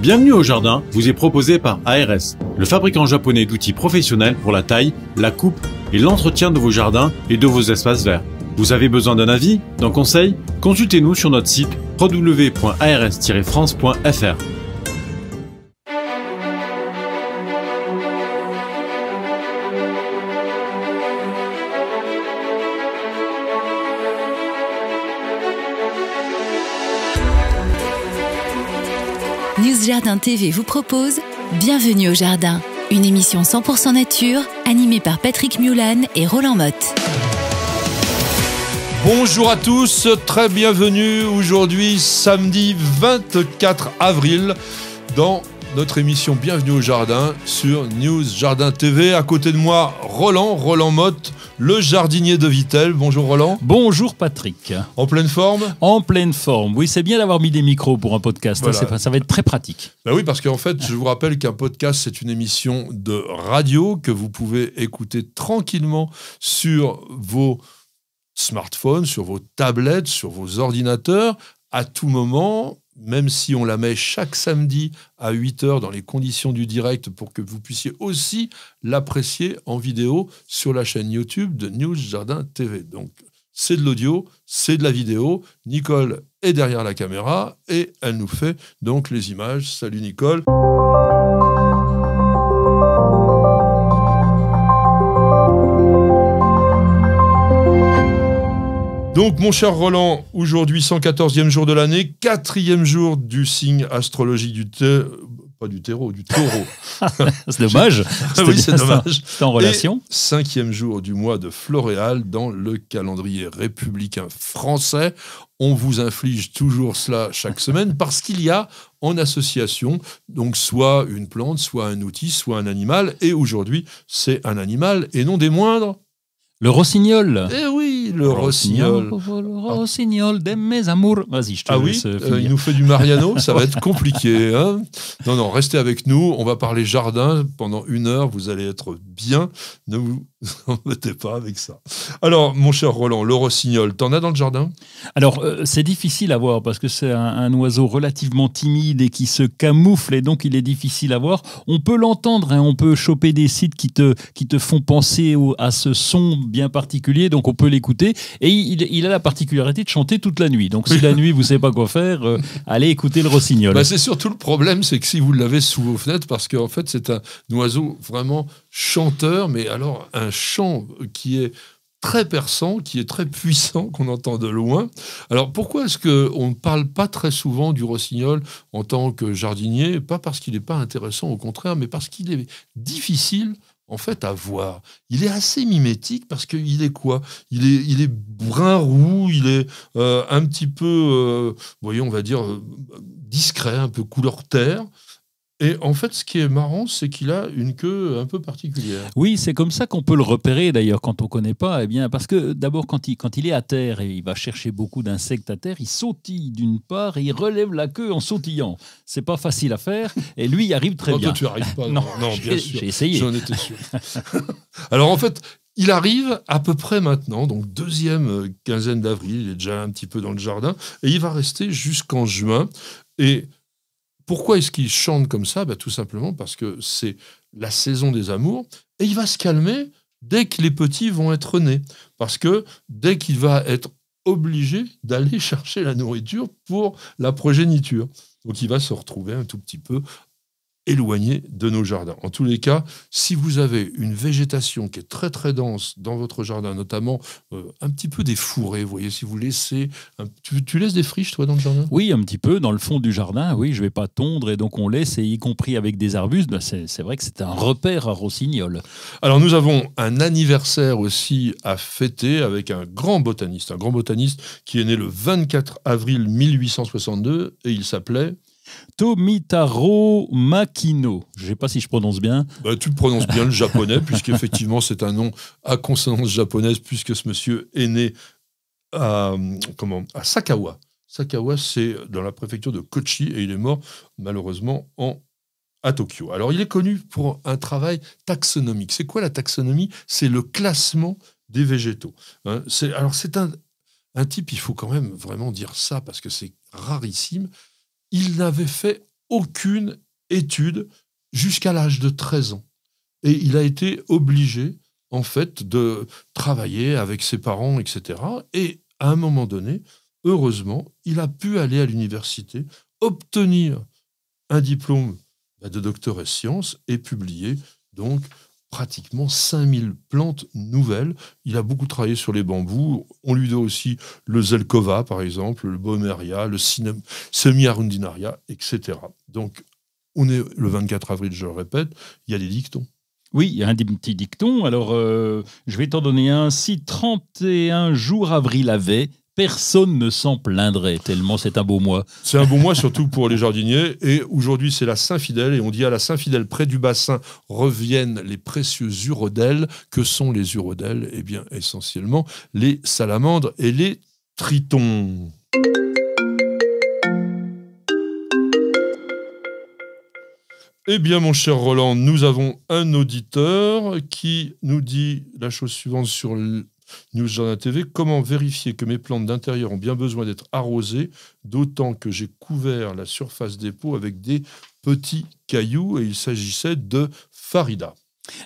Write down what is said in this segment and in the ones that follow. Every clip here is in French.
Bienvenue au jardin vous est proposé par ARS, le fabricant japonais d'outils professionnels pour la taille, la coupe et l'entretien de vos jardins et de vos espaces verts. Vous avez besoin d'un avis, d'un conseil Consultez-nous sur notre site www.ars-france.fr. Jardin TV vous propose Bienvenue au Jardin, une émission 100% nature animée par Patrick Mulan et Roland Motte. Bonjour à tous, très bienvenue aujourd'hui samedi 24 avril dans notre émission Bienvenue au Jardin sur News Jardin TV. À côté de moi, Roland, Roland Motte le jardinier de Vitel. Bonjour Roland. Bonjour Patrick. En pleine forme En pleine forme. Oui, c'est bien d'avoir mis des micros pour un podcast. Hein. ça va être très pratique. Bah oui, parce qu'en fait, je vous rappelle qu'un podcast, c'est une émission de radio que vous pouvez écouter tranquillement sur vos smartphones, sur vos tablettes, sur vos ordinateurs, à tout moment, même si on la met chaque samedi à 8h dans les conditions du direct pour que vous puissiez aussi l'apprécier en vidéo sur la chaîne YouTube de News Jardin TV. Donc c'est de l'audio, c'est de la vidéo. Nicole est derrière la caméra et elle nous fait donc les images. Salut Nicole. Donc, mon cher Roland, aujourd'hui 114e jour de l'année, quatrième jour du signe astrologique du thé, pas du terreau, du taureau. c'est dommage. oui, c'est dommage. en relation. cinquième jour du mois de Floréal dans le calendrier républicain français. On vous inflige toujours cela chaque semaine parce qu'il y a en association, donc soit une plante, soit un outil, soit un animal. Et aujourd'hui, c'est un animal et non des moindres. Le rossignol. Eh oui le Rossignol. le Rossignol de mes amours. Vas-y, je te Ah euh, euh, il nous fait du Mariano, ça va être compliqué. Hein. non, non, restez avec nous. On va parler jardin pendant une heure. Vous allez être bien. Ne vous embêtez pas avec ça. Alors, mon cher Roland, le Rossignol, t'en as dans le jardin Alors, euh, c'est difficile à voir parce que c'est un, oiseau relativement timide et qui se camoufle et donc il est difficile à voir. On peut l'entendre, et hein, on peut choper des sites qui te, qui te font penser à ce son bien particulier, donc on peut l'écouter et il, a la particularité de chanter toute la nuit. Donc si la nuit vous savez pas quoi faire, euh, allez écouter le rossignol. Bah, c'est surtout le problème, c'est que si vous l'avez sous vos fenêtres, parce qu'en fait c'est un oiseau vraiment chanteur, mais alors un chant qui est très perçant, qui est très puissant, qu'on entend de loin. Alors pourquoi est-ce qu'on ne parle pas très souvent du rossignol en tant que jardinier Pas parce qu'il n'est pas intéressant, au contraire, mais parce qu'il est difficile en fait, à voir. Il est assez mimétique parce qu'il est quoi il est, brun roux, il est euh, un petit peu, euh, voyons, on va dire, euh, discret, un peu couleur terre. Et en fait, ce qui est marrant, c'est qu'il a une queue un peu particulière. Oui, c'est comme ça qu'on peut le repérer d'ailleurs quand on ne connaît pas. Eh bien, parce que d'abord, quand il, quand il est à terre et il va chercher beaucoup d'insectes à terre, il sautille d'une part et il relève la queue en sautillant. C'est pas facile à faire et lui il arrive très non, bien. Toi, tu arrives pas. non, non, non bien sûr. J'ai essayé. J'en étais sûr. Alors en fait, il arrive à peu près maintenant, donc deuxième quinzaine d'avril, il est déjà un petit peu dans le jardin et il va rester jusqu'en juin. Et pourquoi est-ce qu'il chante comme ça bah, Tout simplement parce que c'est la saison des amours, et il va se calmer dès que les petits vont être nés, parce que dès qu'il va être obligé d'aller chercher la nourriture pour la progéniture. Donc il va se retrouver un tout petit peu Éloigné de nos jardins. En tous les cas, si vous avez une végétation qui est très très dense dans votre jardin, notamment euh, un petit peu des fourrés, vous voyez, si vous laissez... Tu, laisses des friches, toi, dans le jardin Oui, un petit peu, dans le fond du jardin, oui, je ne vais pas tondre, et donc on laisse, et y compris avec des arbustes, bah, c'est vrai que c'est un repère à Rossignol. Alors nous avons un anniversaire aussi à fêter avec un grand botaniste, un grand botaniste qui est né le 24 avril 1862, et il s'appelait... Tomitaro Makino. Je ne sais pas si je prononce bien. Bah, tu prononces bien le japonais, puisque effectivement, c'est un nom à consonance japonaise, puisque ce monsieur est né à, comment, à Sakawa. Sakawa, c'est dans la préfecture de Kochi, et il est mort malheureusement à Tokyo. Alors, il est connu pour un travail taxonomique. C'est quoi la taxonomie C'est le classement des végétaux. Hein. alors, c'est un type, il faut quand même vraiment dire ça, parce que c'est rarissime, il n'avait fait aucune étude jusqu'à l'âge de 13 ans. Et il a été obligé, en fait, de travailler avec ses parents, etc. Et à un moment donné, heureusement, il a pu aller à l'université, obtenir un diplôme bah, de doctorat sciences et publier donc pratiquement 5000 plantes nouvelles. Il a beaucoup travaillé sur les bambous. On lui doit aussi le zelkova, par exemple, le bomeria, le Semiarundinaria, semiarundinaria, etc. Donc, on est le 24 avril, je le répète, il y a des dictons. Oui, il y a un petit dicton. Alors, euh, je vais t'en donner un. Si 31 jours avril avait, personne ne s'en plaindrait, tellement c'est un beau mois. C'est un beau mois surtout pour les jardiniers. Et aujourd'hui, c'est la Saint-Fidèle. Et on dit à la Saint-Fidèle, près du bassin, reviennent les précieux urodèles. Que sont les urodèles Eh bien, essentiellement, les salamandres et les tritons. Eh bien, mon cher Roland, nous avons un auditeur qui nous dit la chose suivante sur News Journal TV, comment vérifier que mes plantes d'intérieur ont bien besoin d'être arrosées, d'autant que j'ai couvert la surface des pots avec des petits cailloux et il s'agissait de Farida.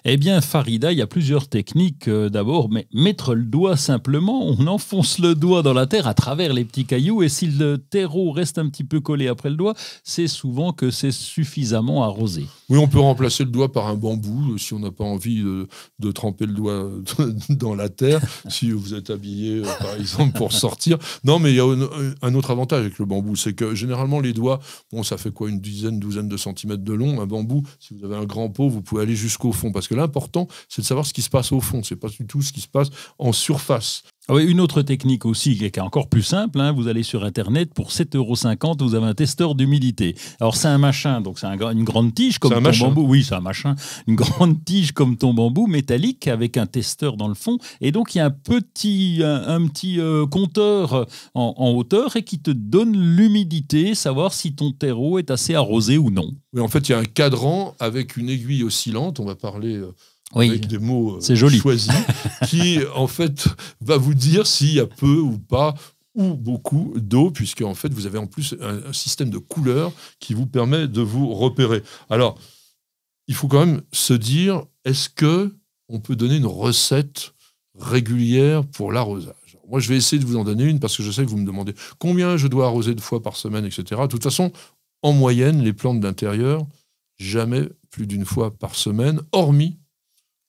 Eh bien, Farida, il y a plusieurs techniques. Euh, d'abord, mais mettre le doigt simplement, on enfonce le doigt dans la terre à travers les petits cailloux, et si le terreau reste un petit peu collé après le doigt, c'est souvent que c'est suffisamment arrosé. Oui, on peut remplacer le doigt par un bambou euh, si on n'a pas envie de, tremper le doigt euh, dans la terre, si vous êtes habillé, par exemple, pour sortir. Non, mais il y a un, autre avantage avec le bambou, c'est que généralement, les doigts, bon, ça fait quoi, une dizaine, douzaine de centimètres de long, un bambou, si vous avez un grand pot, vous pouvez aller jusqu'au fond parce que l'important, c'est de savoir ce qui se passe au fond, Ce n'est pas du tout ce qui se passe en surface. Ah oui, une autre technique aussi qui est encore plus simple, hein. vous allez sur Internet, pour euros, vous avez un testeur d'humidité. Alors c'est un machin, donc c'est une grande tige comme ton bambou. Oui, c'est un machin, une grande tige comme ton bambou métallique avec un testeur dans le fond. Et donc il y a un petit, un, petit euh, compteur euh, en, hauteur et qui te donne l'humidité, savoir si ton terreau est assez arrosé ou non. Oui, en fait, il y a un cadran avec une aiguille oscillante, on va parler... Euh, avec des mots euh, choisis, qui en fait va vous dire s'il y a peu ou pas ou beaucoup d'eau, puisque en fait vous avez en plus un, système de couleurs qui vous permet de vous repérer. Alors, il faut quand même se dire, est-ce que on peut donner une recette régulière pour l'arrosage Moi, je vais essayer de vous en donner une parce que je sais que vous me demandez combien je dois arroser de fois par semaine, etc. De toute façon, en moyenne, les plantes d'intérieur, jamais plus d'une fois par semaine, hormis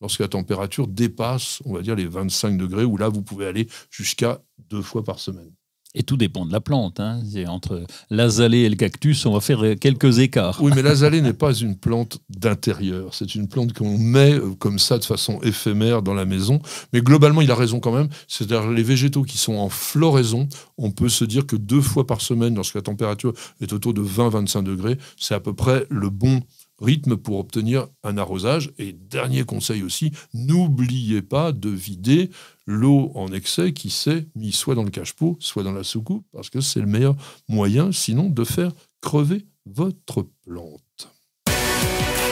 lorsque la température dépasse, on va dire, les 25 degrés, où là, vous pouvez aller jusqu'à deux fois par semaine. Et tout dépend de la plante. Hein. Entre l'azalée et le cactus, on va faire quelques écarts. Oui, mais l'azalée n'est pas une plante d'intérieur. C'est une plante qu'on met euh, comme ça de façon éphémère dans la maison. Mais globalement, il a raison quand même. C'est-à-dire les végétaux qui sont en floraison, on peut se dire que deux fois par semaine, lorsque la température est autour de 20-25 degrés, c'est à peu près le bon rythme pour obtenir un arrosage. Et dernier conseil aussi, n'oubliez pas de vider l'eau en excès qui s'est mise soit dans le cache-pot, soit dans la soucoupe, parce que c'est le meilleur moyen sinon de faire crever votre plante.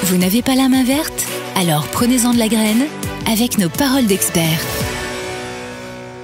Vous n'avez pas la main verte Alors prenez-en de la graine avec nos paroles d'experts.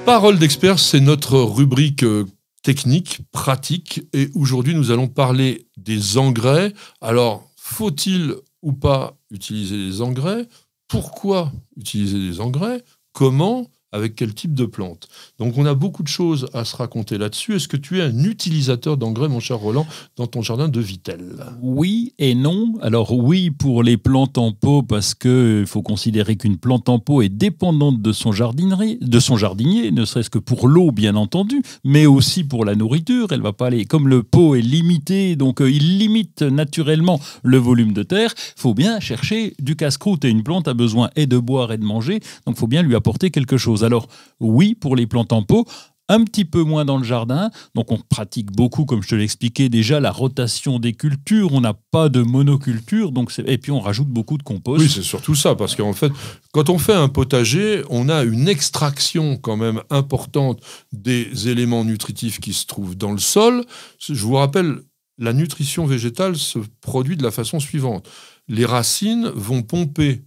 Paroles d'experts, c'est notre rubrique euh, technique, pratique, et aujourd'hui nous allons parler des engrais. Alors, faut-il ou pas utiliser des engrais Pourquoi utiliser des engrais Comment avec quel type de plante. Donc on a beaucoup de choses à se raconter là-dessus. Est-ce que tu es un utilisateur d'engrais, mon cher Roland, dans ton jardin de vitel Oui et non. Alors oui pour les plantes en pot, parce qu'il euh, faut considérer qu'une plante en pot est dépendante de son, jardinerie, de son jardinier, ne serait-ce que pour l'eau, bien entendu, mais aussi pour la nourriture. Elle va pas aller... Comme le pot est limité, donc euh, il limite naturellement le volume de terre, il faut bien chercher du casse-croûte. Et une plante a besoin et de boire et de manger, donc il faut bien lui apporter quelque chose. Alors oui, pour les plantes en pot, un petit peu moins dans le jardin. Donc on pratique beaucoup, comme je te l'expliquais déjà, la rotation des cultures. On n'a pas de monoculture, donc et puis on rajoute beaucoup de compost. Oui, c'est surtout ça, parce qu'en fait, quand on fait un potager, on a une extraction quand même importante des éléments nutritifs qui se trouvent dans le sol. Je vous rappelle, la nutrition végétale se produit de la façon suivante. Les racines vont pomper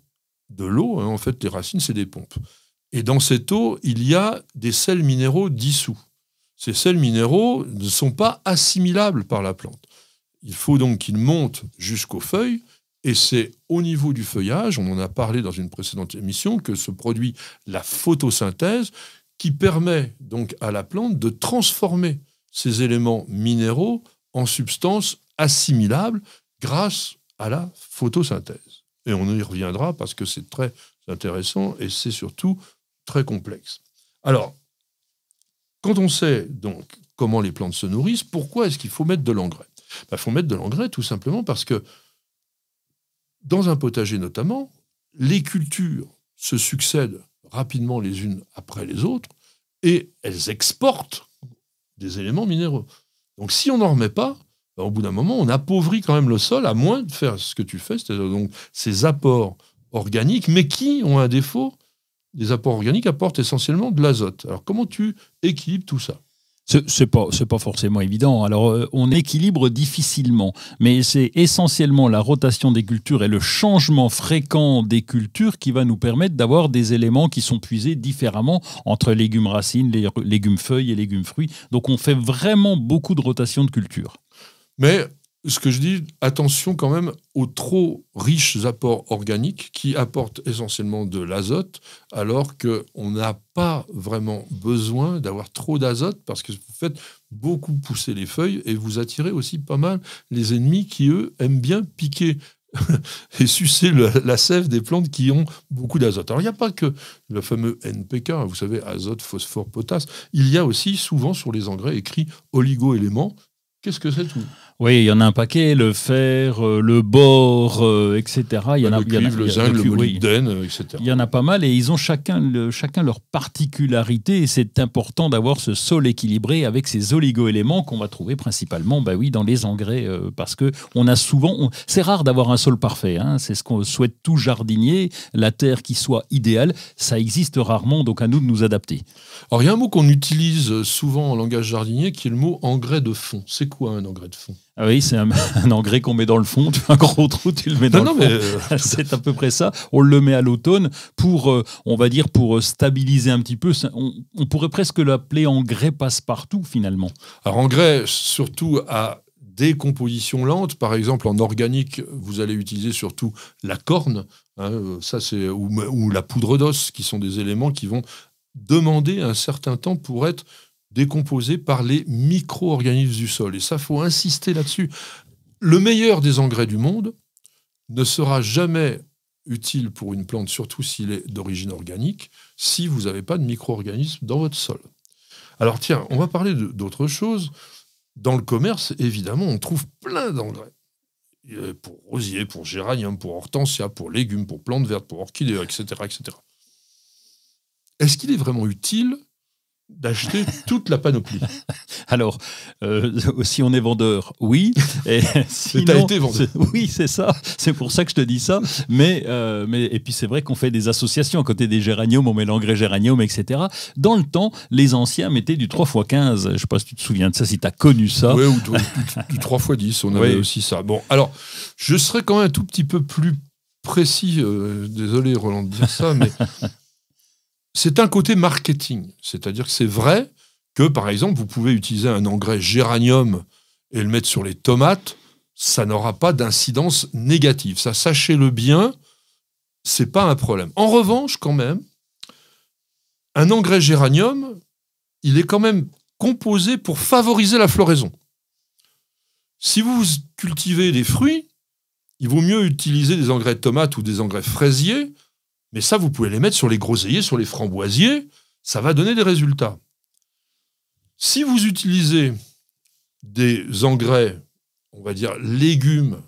de l'eau. Hein. En fait, les racines, c'est des pompes. Et dans cette eau, il y a des sels minéraux dissous. Ces sels minéraux ne sont pas assimilables par la plante. Il faut donc qu'ils montent jusqu'aux feuilles, et c'est au niveau du feuillage, on en a parlé dans une précédente émission, que se produit la photosynthèse qui permet donc à la plante de transformer ces éléments minéraux en substances assimilables grâce à la photosynthèse. Et on y reviendra parce que c'est très intéressant et c'est surtout très complexe. Alors, quand on sait donc comment les plantes se nourrissent, pourquoi est-ce qu'il faut mettre de l'engrais Il ben, faut mettre de l'engrais tout simplement parce que dans un potager notamment, les cultures se succèdent rapidement les unes après les autres et elles exportent des éléments minéraux. Donc si on n'en remet pas, ben, au bout d'un moment, on appauvrit quand même le sol, à moins de faire ce que tu fais, c'est-à-dire donc ces apports organiques, mais qui ont un défaut, les apports organiques apportent essentiellement de l'azote. Alors comment tu équilibres tout ça c'est pas, pas forcément évident. Alors, euh, on équilibre difficilement, mais c'est essentiellement la rotation des cultures et le changement fréquent des cultures qui va nous permettre d'avoir des éléments qui sont puisés différemment entre légumes racines, légumes feuilles et légumes fruits. Donc, on fait vraiment beaucoup de rotation de cultures. Mais ce que je dis, attention quand même aux trop riches apports organiques qui apportent essentiellement de l'azote, alors qu'on n'a pas vraiment besoin d'avoir trop d'azote parce que vous faites beaucoup pousser les feuilles et vous attirez aussi pas mal les ennemis qui, eux, aiment bien piquer et sucer la sève des plantes qui ont beaucoup d'azote. Alors il n'y a pas que le fameux NPK, hein, vous savez, azote, phosphore, potasse, il y a aussi souvent sur les engrais écrit oligo-éléments. Qu'est-ce que c'est tout oui, il y en a un paquet, le fer, euh, le bord, euh, etc. Il y en a, le cuivre, le zinc, le molybdène, etc. Euh, il y en a pas mal et ils ont chacun, chacun leur particularité et c'est important d'avoir ce sol équilibré avec ces oligo-éléments qu'on va trouver principalement bah oui, dans les engrais parce que on a souvent, c'est rare d'avoir un sol parfait, hein. c'est ce qu'on souhaite tout jardinier, la terre qui soit idéale, ça existe rarement donc à nous de nous adapter. Alors il y a un mot qu'on utilise souvent en langage jardinier qui est le mot engrais de fond. C'est quoi un engrais de fond ah oui, c'est un, engrais qu'on met dans le fond, tu fais un gros trou, tu le mets dans le fond. Euh, c'est à peu près ça. On le met à l'automne pour, euh, on va dire, pour euh, stabiliser un petit peu. On, pourrait presque l'appeler engrais passe-partout finalement. Alors engrais, surtout à décomposition lente, par exemple en organique, vous allez utiliser surtout la corne, hein, ça c'est ou la poudre d'os, qui sont des éléments qui vont demander un certain temps pour être décomposé par les micro-organismes du sol. Et ça, faut insister là-dessus. Le meilleur des engrais du monde ne sera jamais utile pour une plante, surtout s'il est d'origine organique, si vous n'avez pas de micro-organismes dans votre sol. Alors tiens, on va parler d'autre chose. Dans le commerce, évidemment, on trouve plein d'engrais. Pour rosier, pour géranium, pour hortensia, pour légumes, pour plantes vertes, pour orchidées, etc. etc. Est-ce qu'il est vraiment utile d'acheter toute la panoplie. Alors, euh, si on est vendeur, oui. Et as été vendeur. Oui, c'est ça. C'est pour ça que je te dis ça. Mais, euh, mais et puis c'est vrai qu'on fait des associations à côté des géraniums, on met l'engrais géranium, etc. Dans le temps, les anciens mettaient du 3 x 15. Je ne sais pas si tu te souviens de ça, si tu as connu ça. Oui, ou du, 3 x 10, on avait aussi ça. Bon, alors, je serais quand même un tout petit peu plus précis, euh, désolé Roland de dire ça, mais c'est un côté marketing. C'est-à-dire que c'est vrai que, par exemple, vous pouvez utiliser un engrais géranium et le mettre sur les tomates, ça n'aura pas d'incidence négative. Ça, sachez-le bien, c'est pas un problème. En revanche, quand même, un engrais géranium, il est quand même composé pour favoriser la floraison. Si vous cultivez des fruits, il vaut mieux utiliser des engrais de tomates ou des engrais fraisiers mais ça, vous pouvez les mettre sur les groseilliers, sur les framboisiers, ça va donner des résultats. Si vous utilisez des engrais, on va dire légumes,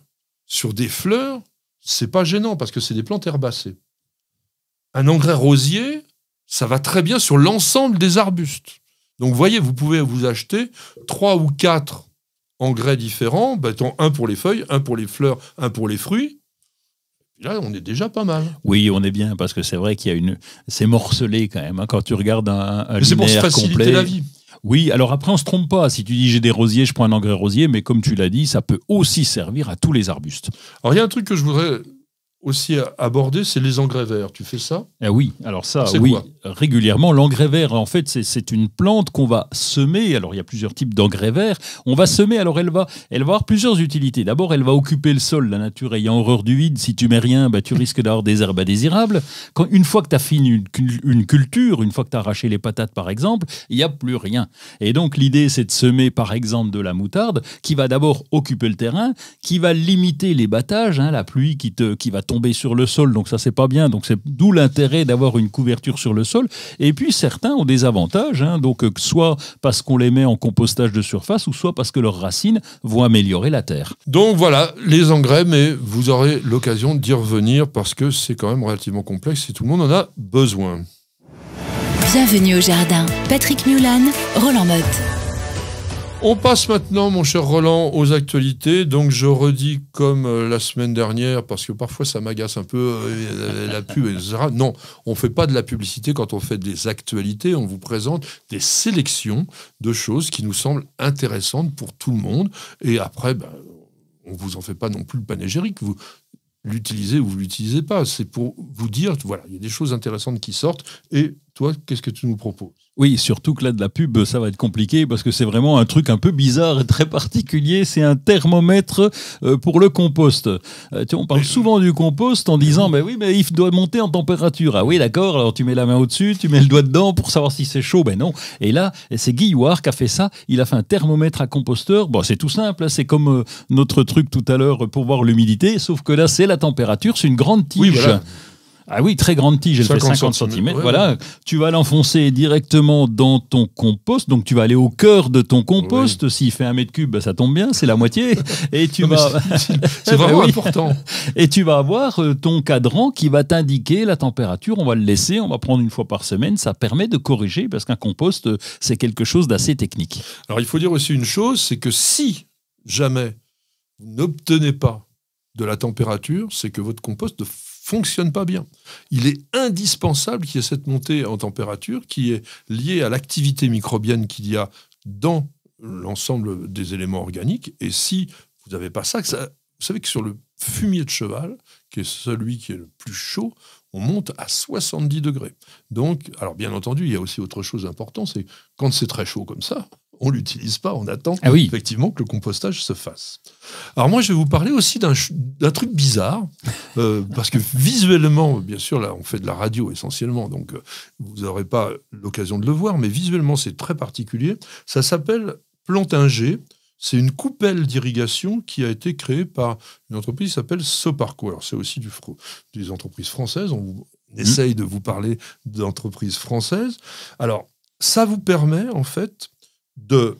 sur des fleurs, c'est pas gênant parce que c'est des plantes herbacées. Un engrais rosier, ça va très bien sur l'ensemble des arbustes. Donc vous voyez, vous pouvez vous acheter trois ou quatre engrais différents, bah, un pour les feuilles, un pour les fleurs, un pour les fruits. Là, on est déjà pas mal. Oui, on est bien, parce que c'est vrai qu'il y a une. C'est morcelé quand même. Hein, quand tu regardes un, c'est pour se faciliter complet, la vie. Oui, alors après, on se trompe pas. Si tu dis j'ai des rosiers, je prends un engrais rosier, mais comme tu l'as dit, ça peut aussi servir à tous les arbustes. Alors, il y a un truc que je voudrais aussi abordé, c'est les engrais verts. Tu fais ça ah Oui, alors ça, oui, régulièrement. L'engrais vert, en fait, c'est une plante qu'on va semer. Alors, il y a plusieurs types d'engrais verts. On va semer, alors elle va, elle va avoir plusieurs utilités. D'abord, elle va occuper le sol. La nature ayant horreur du vide, si tu mets rien, bah, tu risques d'avoir des herbes indésirables. Quand, une fois que tu as fini une, une, culture, une fois que tu as arraché les patates, par exemple, il n'y a plus rien. Et donc, l'idée, c'est de semer, par exemple, de la moutarde, qui va d'abord occuper le terrain, qui va limiter les battages, hein, la pluie qui, te, qui va tomber tomber sur le sol, donc ça c'est pas bien. Donc c'est d'où l'intérêt d'avoir une couverture sur le sol. Et puis certains ont des avantages, hein. donc euh, soit parce qu'on les met en compostage de surface, ou soit parce que leurs racines vont améliorer la terre. Donc voilà les engrais, mais vous aurez l'occasion d'y revenir parce que c'est quand même relativement complexe et tout le monde en a besoin. Bienvenue au jardin. Patrick Mulan, Roland Motte. On passe maintenant, mon cher Roland, aux actualités. Donc, je redis comme euh, la semaine dernière, parce que parfois ça m'agace un peu, euh, la, pub, etc. Non, on ne fait pas de la publicité quand on fait des actualités. On vous présente des sélections de choses qui nous semblent intéressantes pour tout le monde. Et après, ben, on ne vous en fait pas non plus le panégérique. Vous, l'utilisez ou vous l'utilisez pas. C'est pour vous dire, voilà, il y a des choses intéressantes qui sortent. Et toi, qu'est-ce que tu nous proposes oui, surtout que là, de la pub, ça va être compliqué parce que c'est vraiment un truc un peu bizarre et très particulier. C'est un thermomètre euh, pour le compost. Euh, tu on parle souvent du compost en disant, mais oui, mais il doit monter en température. Ah oui, d'accord. Alors tu mets la main au-dessus, tu mets le doigt dedans pour savoir si c'est chaud. Ben non. Et là, c'est Guy qui a fait ça. Il a fait un thermomètre à composteur. Bon, c'est tout simple. Hein. C'est comme euh, notre truc tout à l'heure pour voir l'humidité. Sauf que là, c'est la température. C'est une grande tige. Oui, ah oui, très grande tige, elle fait 50 cm. voilà, tu vas l'enfoncer directement dans ton compost, donc tu vas aller au cœur de ton compost. S'il fait un mètre cube, bah, ça tombe bien, c'est la moitié. Et tu vas, c'est vraiment important. Et tu vas avoir euh, ton cadran qui va t'indiquer la température. On va le laisser, on va prendre une fois par semaine. Ça permet de corriger parce qu'un compost, euh, c'est quelque chose d'assez technique. Alors il faut dire aussi une chose, c'est que si jamais vous n'obtenez pas de la température, c'est que votre compost de fonctionne pas bien. Il est indispensable qu'il y ait cette montée en température qui est liée à l'activité microbienne qu'il y a dans l'ensemble des éléments organiques. Et si vous n'avez pas ça, vous savez que sur le fumier de cheval, qui est celui qui est le plus chaud, on monte à 70 degrés. Donc, alors bien entendu, il y a aussi autre chose importante, c'est quand c'est très chaud comme ça, on l'utilise pas, on attend ah effectivement que le compostage se fasse. Alors moi, je vais vous parler aussi d'un truc bizarre, euh, parce que visuellement, bien sûr, là, on fait de la radio essentiellement, donc euh, vous n'aurez pas l'occasion de le voir, mais visuellement, c'est très particulier. Ça s'appelle Plantingé. C'est une coupelle d'irrigation qui a été créée par une entreprise qui s'appelle Soparco. Alors, c'est aussi du, des entreprises françaises. On, on mm. essaye de vous parler d'entreprises françaises. Alors, ça vous permet, en fait, de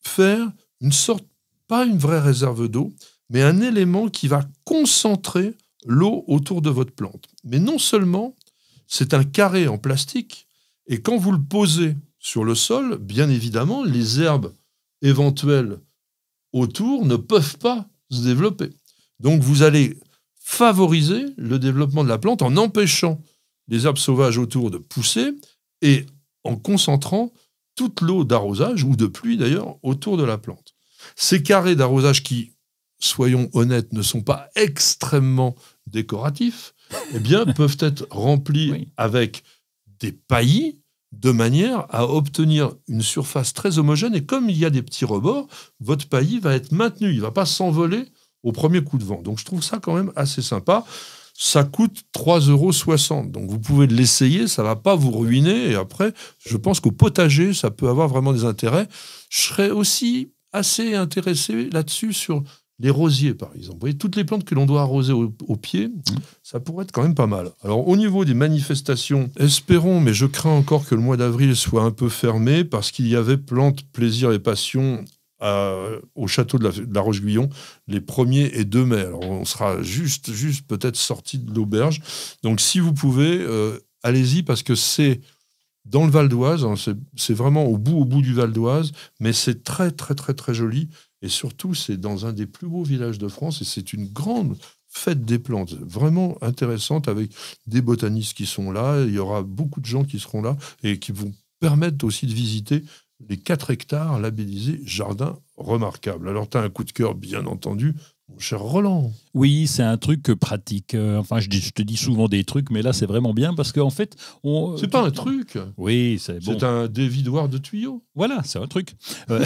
faire une sorte, pas une vraie réserve d'eau, mais un élément qui va concentrer l'eau autour de votre plante. Mais non seulement c'est un carré en plastique, et quand vous le posez sur le sol, bien évidemment, les herbes éventuelles autour ne peuvent pas se développer. Donc vous allez favoriser le développement de la plante en empêchant les herbes sauvages autour de pousser et en concentrant toute l'eau d'arrosage, ou de pluie d'ailleurs, autour de la plante. Ces carrés d'arrosage qui, soyons honnêtes, ne sont pas extrêmement décoratifs, eh bien, peuvent être remplis avec des paillis de manière à obtenir une surface très homogène. Et comme il y a des petits rebords, votre paillis va être maintenu, il ne va pas s'envoler au premier coup de vent. Donc je trouve ça quand même assez sympa ça coûte 3,60 euros. Donc vous pouvez l'essayer, ça ne va pas vous ruiner. Et après, je pense qu'au potager, ça peut avoir vraiment des intérêts. Je serais aussi assez intéressé là-dessus sur les rosiers, par exemple. Vous voyez, toutes les plantes que l'on doit arroser au, pied, ça pourrait être quand même pas mal. Alors, au niveau des manifestations, espérons, mais je crains encore que le mois d'avril soit un peu fermé parce qu'il y avait Plantes, Plaisir et Passion au château de la, roche guillon les 1er et 2 mai. Alors on sera juste, juste peut-être sorti de l'auberge. Donc si vous pouvez, euh, allez-y parce que c'est dans le Val d'Oise, hein, c'est vraiment au bout, au bout du Val d'Oise, mais c'est très, très, très, très joli. Et surtout, c'est dans un des plus beaux villages de France et c'est une grande fête des plantes, vraiment intéressante avec des botanistes qui sont là. Il y aura beaucoup de gens qui seront là et qui vont permettent aussi de visiter les 4 hectares labellisés jardin remarquable. Alors tu as un coup de cœur, bien entendu, Cher Roland. Oui, c'est un truc pratique. Euh, enfin, je, te dis souvent des trucs, mais là, c'est vraiment bien parce qu'en fait, on. Euh, c'est pas un truc. Oui, c'est bon. C'est un dévidoir de tuyaux. Voilà, c'est un truc. Euh,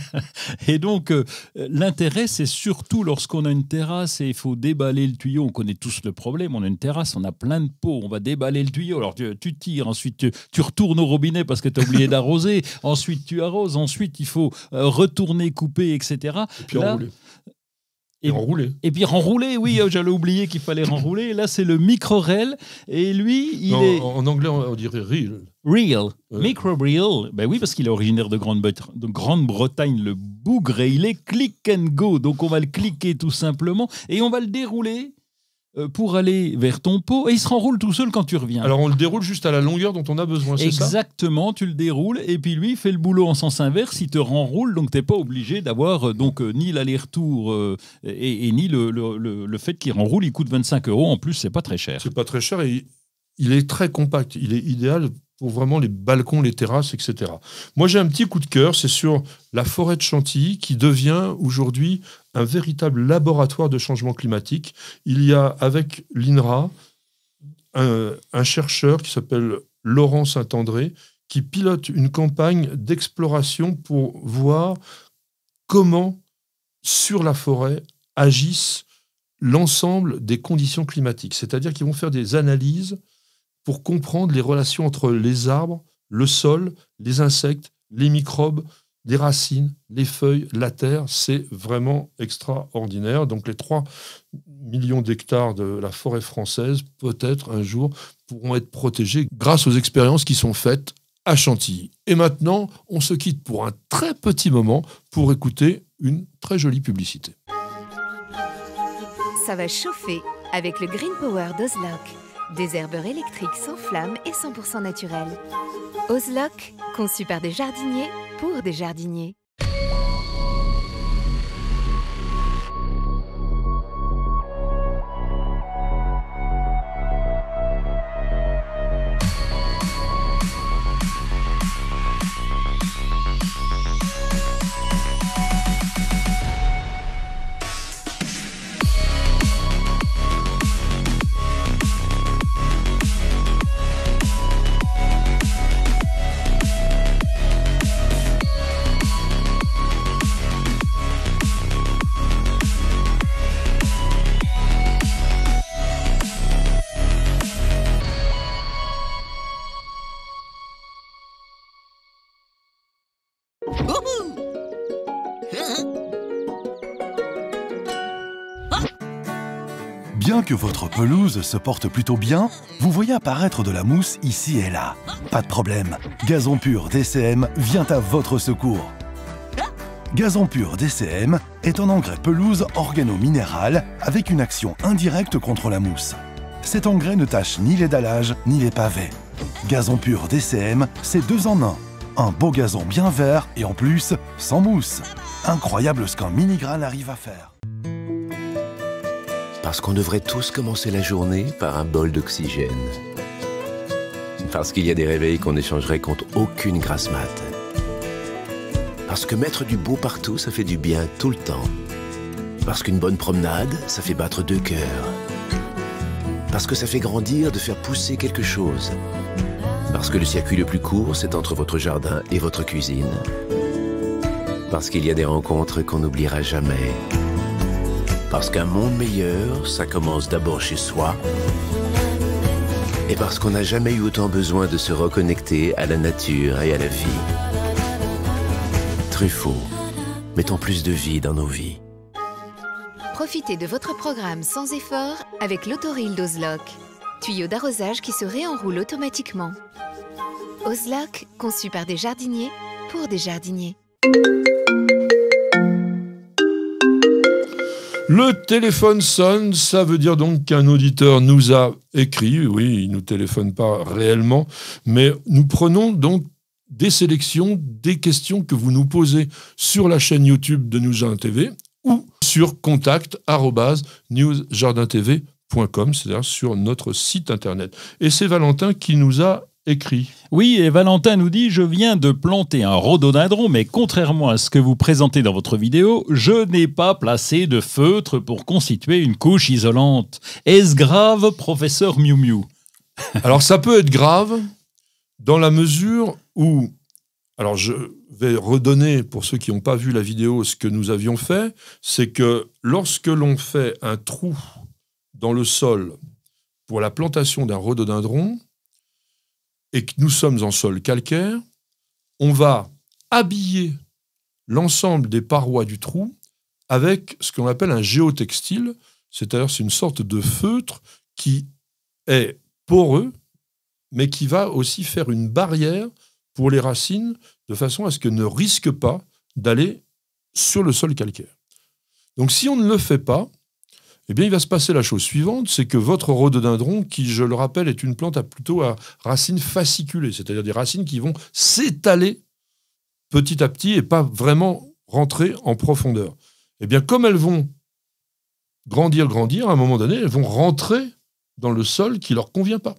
et donc, l'intérêt, c'est surtout lorsqu'on a une terrasse et il faut déballer le tuyau. On connaît tous le problème. On a une terrasse, on a plein de pots. On va déballer le tuyau. Alors, tu, tires, ensuite, tu, retournes au robinet parce que tu as oublié d'arroser. ensuite, tu arroses. Ensuite, il faut retourner, couper, etc. Et puis et, et, renrouler. Et puis renrouler, oui, euh, j'allais oublier qu'il fallait renrouler. Là, c'est le micro-reel. Et lui, il est. En anglais, on dirait reel. Real. Micro reel Ben oui, parce qu'il est originaire de Grande-Bretagne, le bougre. Et il est click and go. Donc, on va le cliquer tout simplement et on va le dérouler euh, pour aller vers ton pot et il se renroule tout seul quand tu reviens. Alors on le déroule juste à la longueur dont on a besoin, Exactement, tu le déroules et puis lui fait le boulot en sens inverse, il te renroule donc t'es pas obligé d'avoir euh, donc euh, ni l'aller-retour et, ni le, fait qu'il renroule, il coûte 25 euros en plus, c'est pas très cher. C'est pas très cher et il est très compact, il est idéal pour vraiment les balcons, les terrasses, etc. Moi, j'ai un petit coup de cœur, c'est sur la forêt de Chantilly qui devient aujourd'hui un véritable laboratoire de changement climatique. Il y a avec l'INRA un, chercheur qui s'appelle Laurent Saint-André qui pilote une campagne d'exploration pour voir comment sur la forêt agissent l'ensemble des conditions climatiques. C'est-à-dire qu'ils vont faire des analyses pour comprendre les relations entre les arbres, le sol, les insectes, les microbes, les racines, les feuilles, la terre. C'est vraiment extraordinaire. Donc les 3 millions d'hectares de la forêt française, peut-être un jour, pourront être protégés grâce aux expériences qui sont faites à Chantilly. Et maintenant, on se quitte pour un très petit moment pour écouter une très jolie publicité. Ça va chauffer avec le Green Power d'Ozlock. Des herbeurs électriques sans flamme et 100% naturels. Ozlock, conçu par des jardiniers pour des jardiniers. votre pelouse se porte plutôt bien, vous voyez apparaître de la mousse ici et là. Pas de problème, Gazon Pur DCM vient à votre secours. Gazon Pur DCM est un engrais pelouse organo-minéral avec une action indirecte contre la mousse. Cet engrais ne tâche ni les dallages ni les pavés. Gazon Pur DCM, c'est deux en un. Un beau gazon bien vert et en plus, sans mousse. Incroyable ce qu'un mini arrive à faire. Parce qu'on devrait tous commencer la journée par un bol d'oxygène. Parce qu'il y a des réveils qu'on échangerait contre aucune grasse mat. Parce que mettre du beau partout, ça fait du bien tout le temps. Parce qu'une bonne promenade, ça fait battre deux cœurs. Parce que ça fait grandir de faire pousser quelque chose. Parce que le circuit le plus court, c'est entre votre jardin et votre cuisine. Parce qu'il y a des rencontres qu'on n'oubliera jamais. Parce qu'un monde meilleur, ça commence d'abord chez soi. Et parce qu'on n'a jamais eu autant besoin de se reconnecter à la nature et à la vie. Truffaut, mettons plus de vie dans nos vies. Profitez de votre programme sans effort avec l'autoril d'Ozlock. Tuyau d'arrosage qui se réenroule automatiquement. Ozlock, conçu par des jardiniers pour des jardiniers. Le téléphone sonne, ça veut dire donc qu'un auditeur nous a écrit, oui, il ne nous téléphone pas réellement, mais nous prenons donc des sélections, des questions que vous nous posez sur la chaîne YouTube de News TV ou sur contact.newsjardintv.com, c'est-à-dire sur notre site internet. Et c'est Valentin qui nous a oui, et Valentin nous dit Je viens de planter un rhododendron, mais contrairement à ce que vous présentez dans votre vidéo, je n'ai pas placé de feutre pour constituer une couche isolante. Est-ce grave, professeur Miu Miu Alors, ça peut être grave dans la mesure où. Alors, je vais redonner, pour ceux qui n'ont pas vu la vidéo, ce que nous avions fait c'est que lorsque l'on fait un trou dans le sol pour la plantation d'un rhododendron, et que nous sommes en sol calcaire, on va habiller l'ensemble des parois du trou avec ce qu'on appelle un géotextile, c'est-à-dire c'est une sorte de feutre qui est poreux, mais qui va aussi faire une barrière pour les racines, de façon à ce qu'elles ne risque pas d'aller sur le sol calcaire. Donc si on ne le fait pas, eh bien, il va se passer la chose suivante, c'est que votre rhododendron, qui, je le rappelle, est une plante à plutôt à racines fasciculées, c'est-à-dire des racines qui vont s'étaler petit à petit et pas vraiment rentrer en profondeur. Eh bien, comme elles vont grandir, grandir, à un moment donné, elles vont rentrer dans le sol qui leur convient pas.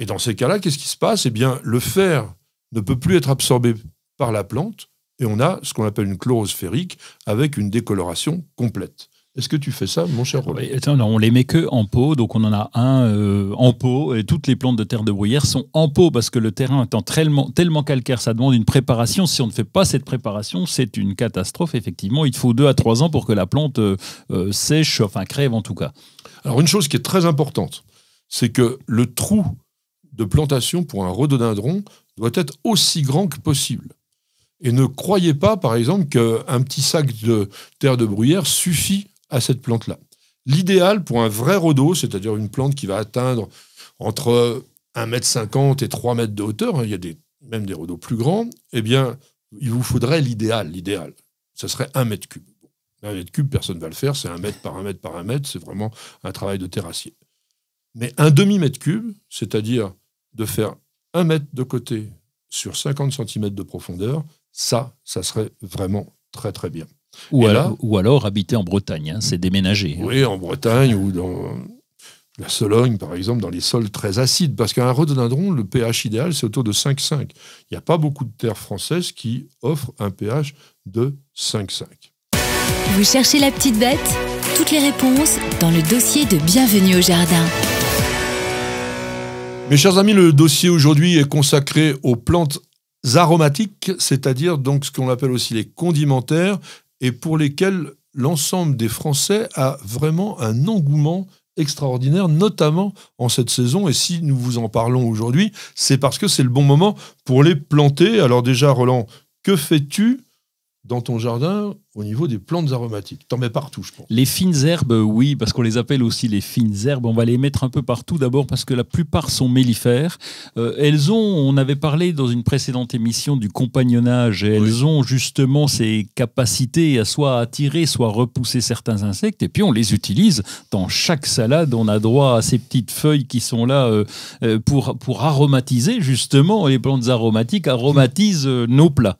Et dans ces cas-là, qu'est-ce qui se passe Eh bien, le fer ne peut plus être absorbé par la plante et on a ce qu'on appelle une chlorosphérique avec une décoloration complète. Est-ce que tu fais ça, mon cher Roland euh, on les met que en pot, donc on en a un euh, en pot, et toutes les plantes de terre de bruyère sont en pot, parce que le terrain étant tellement, tellement calcaire, ça demande une préparation. Si on ne fait pas cette préparation, c'est une catastrophe, effectivement. Il faut deux à trois ans pour que la plante euh, sèche, enfin crève en tout cas. Alors une chose qui est très importante, c'est que le trou de plantation pour un rhododendron doit être aussi grand que possible. Et ne croyez pas, par exemple, qu'un petit sac de terre de bruyère suffit à cette plante-là. L'idéal pour un vrai rhodo, c'est-à-dire une plante qui va atteindre entre 1,50 m et 3 m de hauteur, hein, il y a des, même des rhodos plus grands, eh bien, il vous faudrait l'idéal, l'idéal. Ce serait 1 m3. 1 m cube, personne ne va le faire, c'est 1 mètre par 1 mètre par 1 m, c'est vraiment un travail de terrassier. Mais un demi-mètre cube, c'est-à-dire de faire 1 mètre de côté sur 50 cm de profondeur, ça, ça serait vraiment très très bien. Ou, alors, habiter en Bretagne, hein, c'est déménager. Hein. Oui, en Bretagne ou dans la Sologne, par exemple, dans les sols très acides. Parce un rhododendron, le pH idéal, c'est autour de 5,5. Il n'y a pas beaucoup de terres françaises qui offrent un pH de 5,5. Vous cherchez la petite bête Toutes les réponses dans le dossier de Bienvenue au Jardin. Mes chers amis, le dossier aujourd'hui est consacré aux plantes aromatiques, c'est-à-dire donc ce qu'on appelle aussi les condimentaires, et pour lesquels l'ensemble des Français a vraiment un engouement extraordinaire, notamment en cette saison. Et si nous vous en parlons aujourd'hui, c'est parce que c'est le bon moment pour les planter. Alors déjà, Roland, que fais-tu dans ton jardin au niveau des plantes aromatiques. T'en mets partout, je pense. Les fines herbes, oui, parce qu'on les appelle aussi les fines herbes. On va les mettre un peu partout d'abord parce que la plupart sont mellifères. Euh, elles ont, on avait parlé dans une précédente émission du compagnonnage, elles ont justement ces capacités à soit attirer, soit repousser certains insectes. Et puis on les utilise dans chaque salade. On a droit à ces petites feuilles qui sont là euh, euh, pour, pour aromatiser justement. Les plantes aromatiques aromatisent nos plats.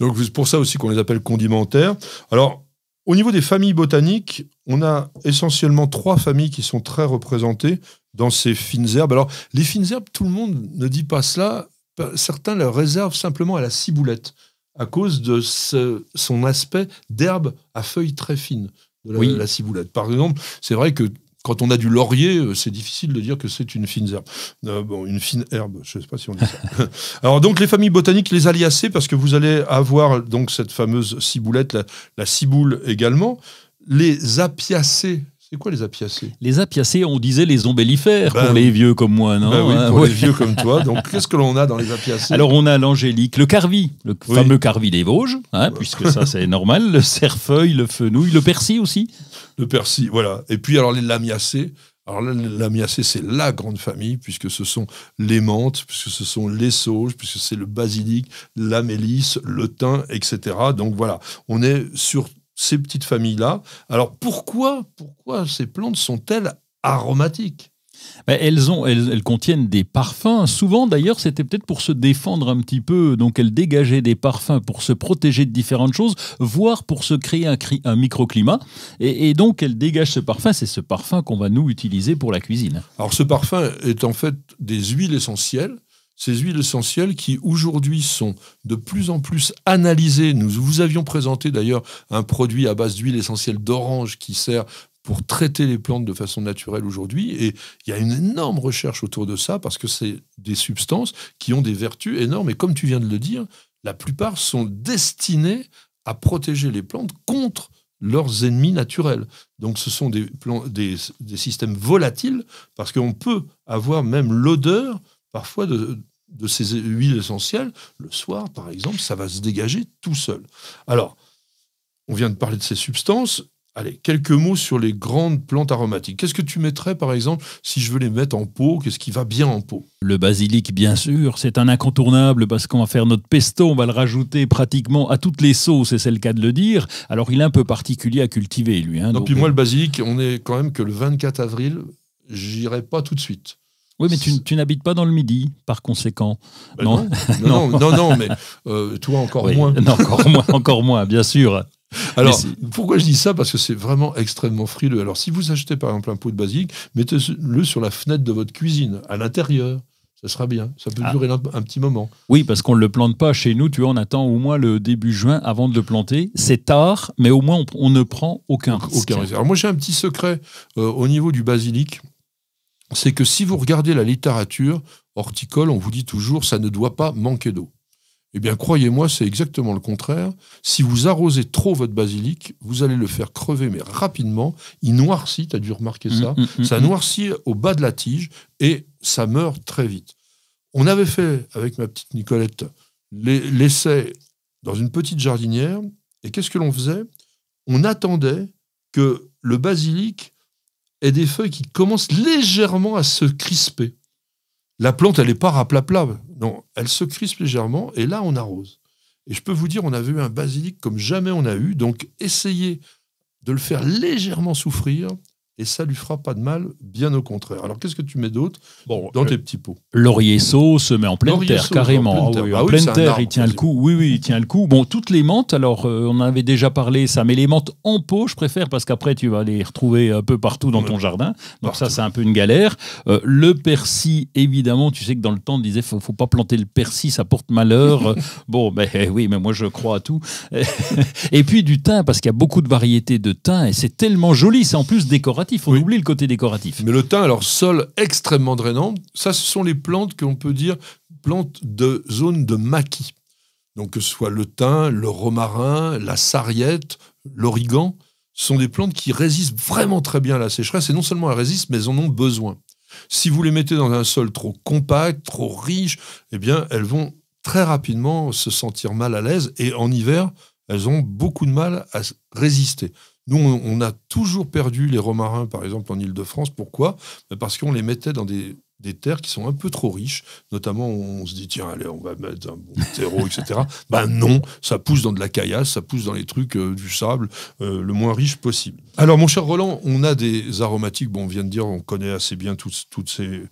Donc c'est pour ça aussi qu'on les appelle condimentaires. Alors, au niveau des familles botaniques, on a essentiellement trois familles qui sont très représentées dans ces fines herbes. Alors, les fines herbes, tout le monde ne dit pas cela. Certains les réservent simplement à la ciboulette, à cause de son aspect d'herbe à feuilles très fines oui. la ciboulette. Par exemple, c'est vrai que quand on a du laurier, euh, c'est difficile de dire que c'est une fine herbe. Euh, bon, une fine herbe, je ne sais pas si on dit ça. Alors donc les familles botaniques, les aliacées, parce que vous allez avoir donc cette fameuse ciboulette, la, ciboule également. Les apiacées, c'est quoi les apiacées Les apiacées, on disait les ombellifères pour ben les vieux comme moi, non ben Pour les vieux comme toi. Donc, qu'est-ce que l'on a dans les apiacées Alors, on a l'angélique, le carvi, le fameux carvi des Vosges, hein, puisque ça, c'est normal, le cerfeuil, le fenouil, le persil aussi. Le persil, voilà. Et puis, alors, les lamiacées. Alors les lamiacées, c'est la grande famille, puisque ce sont les menthes, puisque ce sont les sauges, puisque c'est le basilic, la mélisse, le thym, etc. Donc voilà, on est sur ces petites familles-là. Alors pourquoi, pourquoi ces plantes sont-elles aromatiques ben, elles, ont, contiennent des parfums. Souvent, d'ailleurs, c'était peut-être pour se défendre un petit peu. Donc, elles dégageaient des parfums pour se protéger de différentes choses, voire pour se créer un, microclimat. Et, et, donc, elles dégagent ce parfum. C'est ce parfum qu'on va nous utiliser pour la cuisine. Alors, ce parfum est en fait des huiles essentielles. Ces huiles essentielles qui aujourd'hui sont de plus en plus analysées. Nous vous avions présenté d'ailleurs un produit à base d'huile essentielle d'orange qui sert pour traiter les plantes de façon naturelle aujourd'hui. Et il y a une énorme recherche autour de ça parce que c'est des substances qui ont des vertus énormes. Et comme tu viens de le dire, la plupart sont destinées à protéger les plantes contre leurs ennemis naturels. Donc ce sont des, des, systèmes volatiles parce qu'on peut avoir même l'odeur parfois de ces huiles essentielles. Le soir, par exemple, ça va se dégager tout seul. Alors, on vient de parler de ces substances. Allez, quelques mots sur les grandes plantes aromatiques. Qu'est-ce que tu mettrais, par exemple, si je veux les mettre en pot Qu'est-ce qui va bien en pot Le basilic, bien sûr, c'est un incontournable parce qu'on va faire notre pesto, on va le rajouter pratiquement à toutes les sauces, et c'est le cas de le dire. Alors, il est un peu particulier à cultiver, lui. Hein, non, donc... puis moi, le basilic, on est quand même que le 24 avril, j'irai pas tout de suite. Oui, mais tu, n'habites pas dans le Midi, par conséquent. Ben non, non, non, mais euh, toi encore moins. encore moins, encore moins, bien sûr. Alors, pourquoi je dis ça Parce que c'est vraiment extrêmement frileux. Alors, si vous achetez par exemple un pot de basilic, mettez-le sur la fenêtre de votre cuisine, à l'intérieur ça sera bien. Ça peut ah. durer un, petit moment. Oui, parce qu'on ne le plante pas chez nous. Tu vois, on attend au moins le début juin avant de le planter. C'est tard, mais au moins on, ne prend aucun risque. Alors moi j'ai un petit secret euh, au niveau du basilic. C'est que si vous regardez la littérature horticole, on vous dit toujours ça ne doit pas manquer d'eau. Eh bien, croyez-moi, c'est exactement le contraire. Si vous arrosez trop votre basilic, vous allez le faire crever, mais rapidement. Il noircit, tu as dû remarquer mm, ça. Mm, mm, ça noircit au bas de la tige et ça meurt très vite. On avait fait, avec ma petite Nicolette, l'essai dans une petite jardinière. Et qu'est-ce que l'on faisait On attendait que le basilic ait des feuilles qui commencent légèrement à se crisper. La plante, elle n'est pas raplapla. Non, elle se crispe légèrement et là, on arrose. Et je peux vous dire, on avait eu un basilic comme jamais on a eu. Donc, essayez de le faire légèrement souffrir et ça lui fera pas de mal, bien au contraire. Alors qu'est-ce que tu mets d'autre bon, dans euh, tes petits pots Laurier saut se met en pleine terre, carrément. En pleine terre, il tient le coup. Oui, oui, il tient le coup. Bon, toutes les menthes, alors euh, on avait déjà parlé, ça, mais les menthes en pot, je préfère, parce qu'après tu vas les retrouver un peu partout dans ton jardin. Donc ça, c'est un peu une galère. Euh, le persil, évidemment, tu sais que dans le temps, on disait, faut, faut pas planter le persil, ça porte malheur. bon, ben eh oui, mais moi je crois à tout. et puis du thym, parce qu'il y a beaucoup de variétés de thym, et c'est tellement joli, c'est en plus décoratif on oublie le côté décoratif. Mais le thym, alors sol extrêmement drainant, ça, ce sont les plantes que l'on peut dire plantes de zone de maquis. Donc que ce soit le thym, le romarin, la sarriette, l'origan, sont des plantes qui résistent vraiment très bien à la sécheresse. Et non seulement elles résistent, mais elles en ont besoin. Si vous les mettez dans un sol trop compact, trop riche, eh bien, elles vont très rapidement se sentir mal à l'aise. Et en hiver, elles ont beaucoup de mal à résister. Nous, on, a toujours perdu les romarins, par exemple, en Ile-de-France. Pourquoi ben, Parce qu'on les mettait dans des, terres qui sont un peu trop riches. Notamment, on se dit, tiens, allez, on va mettre un bon terreau, etc. ben non, ça pousse dans de la caillasse, ça pousse dans les trucs euh, du sable, euh, le moins riche possible. Alors, mon cher Roland, on a des aromatiques. Bon, on vient de dire, on connaît assez bien toutes, toutes ces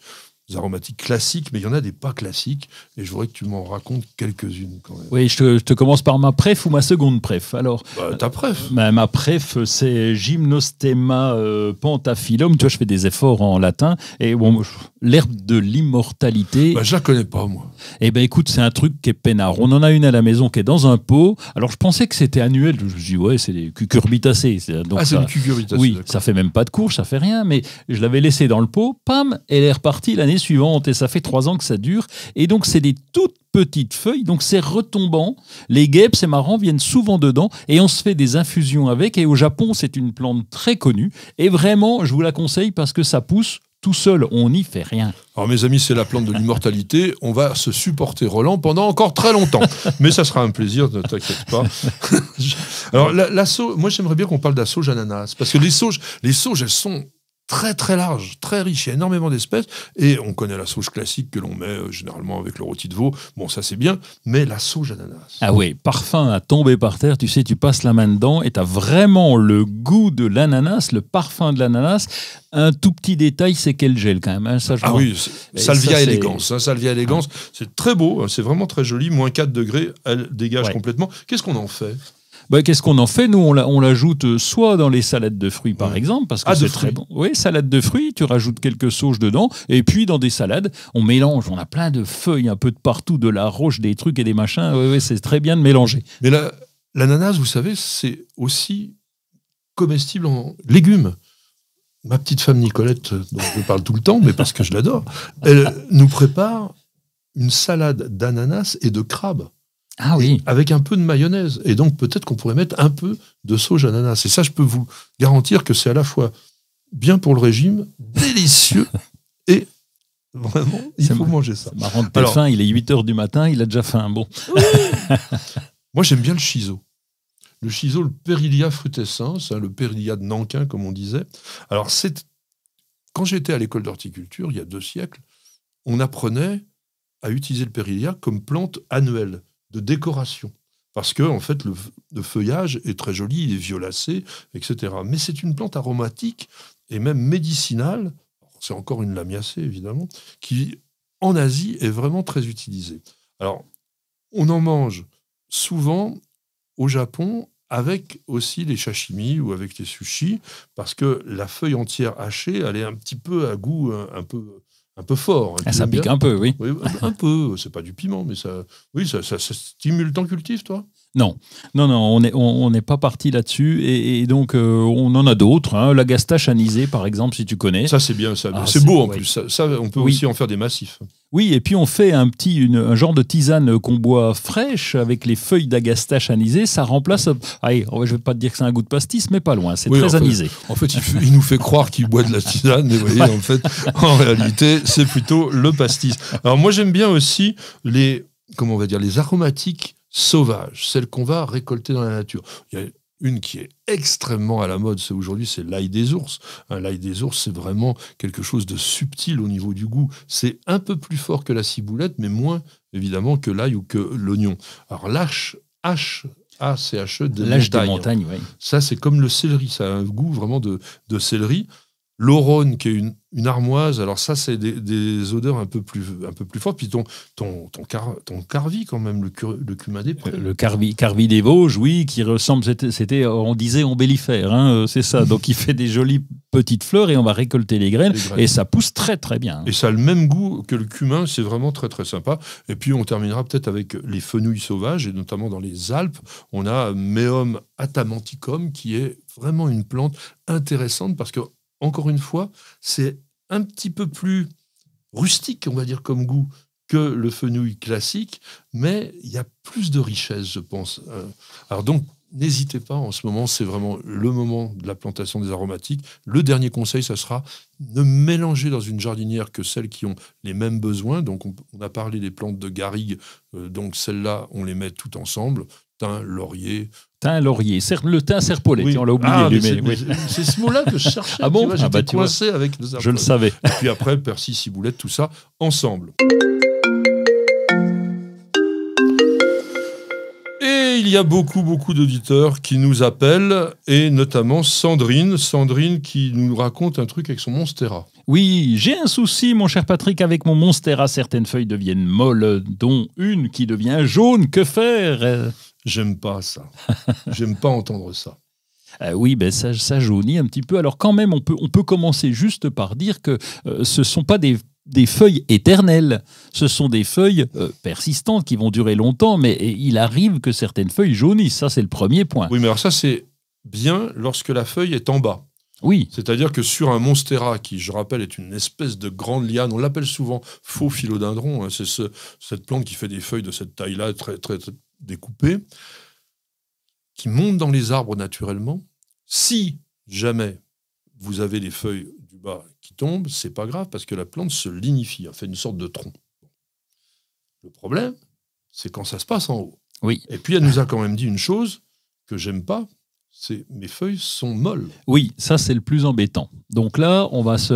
aromatiques classiques, mais il y en a des pas classiques, et je voudrais que tu m'en racontes quelques-unes quand même. Oui, je te, commence par ma préf ou ma seconde préf. Alors, bah, ta préf. Euh, ma, préf, c'est Gymnostema euh, pentaphyllum. Tu vois, je fais des efforts en latin, et bon, l'herbe de l'immortalité. Bah, je la connais pas, moi. Eh ben, écoute, c'est un truc qui est peinard. On en a une à la maison qui est dans un pot. Alors, je pensais que c'était annuel. Je me dis, ouais, c'est des cucurbitacées. ah, c'est une cucurbitacée. Oui, ça fait même pas de courge, ça fait rien, mais je l'avais laissé dans le pot, pam, elle est repartie l'année suivante. Et ça fait trois ans que ça dure. Et donc, c'est des toutes petites feuilles. Donc, c'est retombant. Les guêpes, c'est marrant, viennent souvent dedans. Et on se fait des infusions avec. Et au Japon, c'est une plante très connue. Et vraiment, je vous la conseille parce que ça pousse tout seul, on n'y fait rien. Alors mes amis, c'est la plante de l'immortalité, on va se supporter Roland pendant encore très longtemps. Mais ça sera un plaisir, ne t'inquiète pas. Alors la, moi j'aimerais bien qu'on parle de la ananas, parce que les sauges, les sauges elles sont très très large, très riche, il y a énormément d'espèces, et on connaît la sauge classique que l'on met euh, généralement avec le rôti de veau, bon ça c'est bien, mais la sauge ananas. Ah oui, parfum à tomber par terre, tu sais, tu passes la main dedans et tu as vraiment le goût de l'ananas, le parfum de l'ananas. Un tout petit détail, c'est qu'elle gèle quand même. Hein, ça, ah oui, hein, Salvia élégance, Salvia ah. élégance, c'est très beau, hein, c'est vraiment très joli, moins 4 degrés, elle dégage complètement. Qu'est-ce qu'on en fait bah, qu'est-ce qu'on en fait Nous, on l'ajoute soit dans les salades de fruits, par exemple, parce que ah, c'est très bon. Oui, salade de fruits, tu rajoutes quelques sauges dedans, et puis dans des salades, on mélange. On a plein de feuilles un peu de partout, de la roche, des trucs et des machins. Oui, c'est très bien de mélanger. Mais la, l'ananas, vous savez, c'est aussi comestible en légumes. Ma petite femme Nicolette, euh, dont je parle tout le temps, mais parce que je l'adore, elle nous prépare une salade d'ananas et de crabes. Ah avec un peu de mayonnaise. Et donc peut-être qu'on pourrait mettre un peu de sauge ananas. Et ça, je peux vous garantir que c'est à la fois bien pour le régime, délicieux et vraiment, il faut manger ça. Marrant, pas faim, il est 8 h du matin, il a déjà faim. Bon. Moi, j'aime bien le chiso. Le chiso, le Perilia frutescens, le Perilia de Nankin, comme on disait. Alors, quand j'étais à l'école d'horticulture, il y a deux siècles, on apprenait à utiliser le Perilia comme plante annuelle de décoration. Parce que, en fait, le, feuillage est très joli, il est violacé, etc. Mais c'est une plante aromatique et même médicinale, c'est encore une lamiacée évidemment, qui en Asie est vraiment très utilisée. Alors, on en mange souvent au Japon avec aussi les sashimi ou avec les sushis, parce que la feuille entière hachée, elle est un petit peu à goût un peu un peu fort. Hein, ah, ça pique un peu, oui. un peu, c'est pas du piment, mais ça, oui, ça, ça, stimule ton cultif, toi. Non, non, non, on n'est pas parti là-dessus. Et, donc, euh, on en a d'autres. Hein. La par exemple, si tu connais. Ça, c'est bien. ça. Ah, c'est beau, en plus. Ça, on peut aussi en faire des massifs. Oui, et puis on fait un petit, un genre de tisane qu'on boit fraîche avec les feuilles d'agastache anisée. Ça remplace. Allez, oh, je ne vais pas te dire que c'est un goût de pastis, mais pas loin. C'est très anisé. en fait, il, nous fait croire qu'il boit de la tisane. Mais voyez, en fait, en réalité, c'est plutôt le pastis. Alors, moi, j'aime bien aussi les, comment on va dire, les aromatiques sauvage, celle qu'on va récolter dans la nature. Il y a une qui est extrêmement à la mode, c'est aujourd'hui, c'est l'ail des ours. L'ail des ours, c'est vraiment quelque chose de subtil au niveau du goût. C'est un peu plus fort que la ciboulette, mais moins évidemment que l'ail ou que l'oignon. Alors l'âche, H, A, C, H, E, de montagne. Ça, c'est comme le céleri. Ça a un goût vraiment de, de céleri. L'Aurone, qui est une, une, armoise, alors ça, c'est des, odeurs un peu plus, un peu plus fortes. Puis ton, ton, ton, car, ton carvi, quand même, le, le cumin des prés. Euh, le carvi, carvi des Vosges, oui, qui ressemble, c'était, on disait ombellifère, hein, euh, c'est ça. Donc il fait des jolies petites fleurs et on va récolter les graines, les graines, et ça pousse très très bien. Et ça a le même goût que le cumin, c'est vraiment très très sympa. Et puis on terminera peut-être avec les fenouilles sauvages, et notamment dans les Alpes, on a Meum atamanticum, qui est vraiment une plante intéressante parce que encore une fois, c'est un petit peu plus rustique, on va dire, comme goût que le fenouil classique, mais il y a plus de richesse, je pense. Euh, alors donc, n'hésitez pas, en ce moment, c'est vraiment le moment de la plantation des aromatiques. Le dernier conseil, ça sera ne mélanger dans une jardinière que celles qui ont les mêmes besoins. Donc, on, a parlé des plantes de garrigue, euh, donc celles-là, on les met toutes ensemble, thym, laurier, Tain Laurier. le teint Serpolet, on l'a oublié. Ah, c'est ce mot-là que je cherchais. Ah bon ah J'étais bah, coincé avec le Je le savais. Et puis après, persil, Ciboulette, tout ça, ensemble. Et il y a beaucoup, beaucoup d'auditeurs qui nous appellent, et notamment Sandrine. Sandrine qui nous raconte un truc avec son Monstera. Oui, j'ai un souci, mon cher Patrick, avec mon Monstera. Certaines feuilles deviennent molles, dont une qui devient jaune. Que faire J'aime pas ça. J'aime pas entendre ça. Euh, oui, ben ça, ça jaunit un petit peu. Alors quand même, on peut, on peut commencer juste par dire que euh, ce ne sont pas des, des, feuilles éternelles, ce sont des feuilles euh, persistantes qui vont durer longtemps, mais il arrive que certaines feuilles jaunissent. Ça, c'est le premier point. Oui, mais alors ça, c'est bien lorsque la feuille est en bas. Oui. C'est-à-dire que sur un monstera, qui, je rappelle, est une espèce de grande liane, on l'appelle souvent faux philodendron, hein. c'est ce, cette plante qui fait des feuilles de cette taille-là, très, très, très, Découpé, qui monte dans les arbres naturellement. Si jamais vous avez les feuilles du bas qui tombent, c'est pas grave parce que la plante se lignifie, elle fait une sorte de tronc. Le problème, c'est quand ça se passe en haut. Oui. Et puis elle nous a quand même dit une chose que j'aime pas, mes feuilles sont molles. Oui, ça c'est le plus embêtant. Donc là, on va se,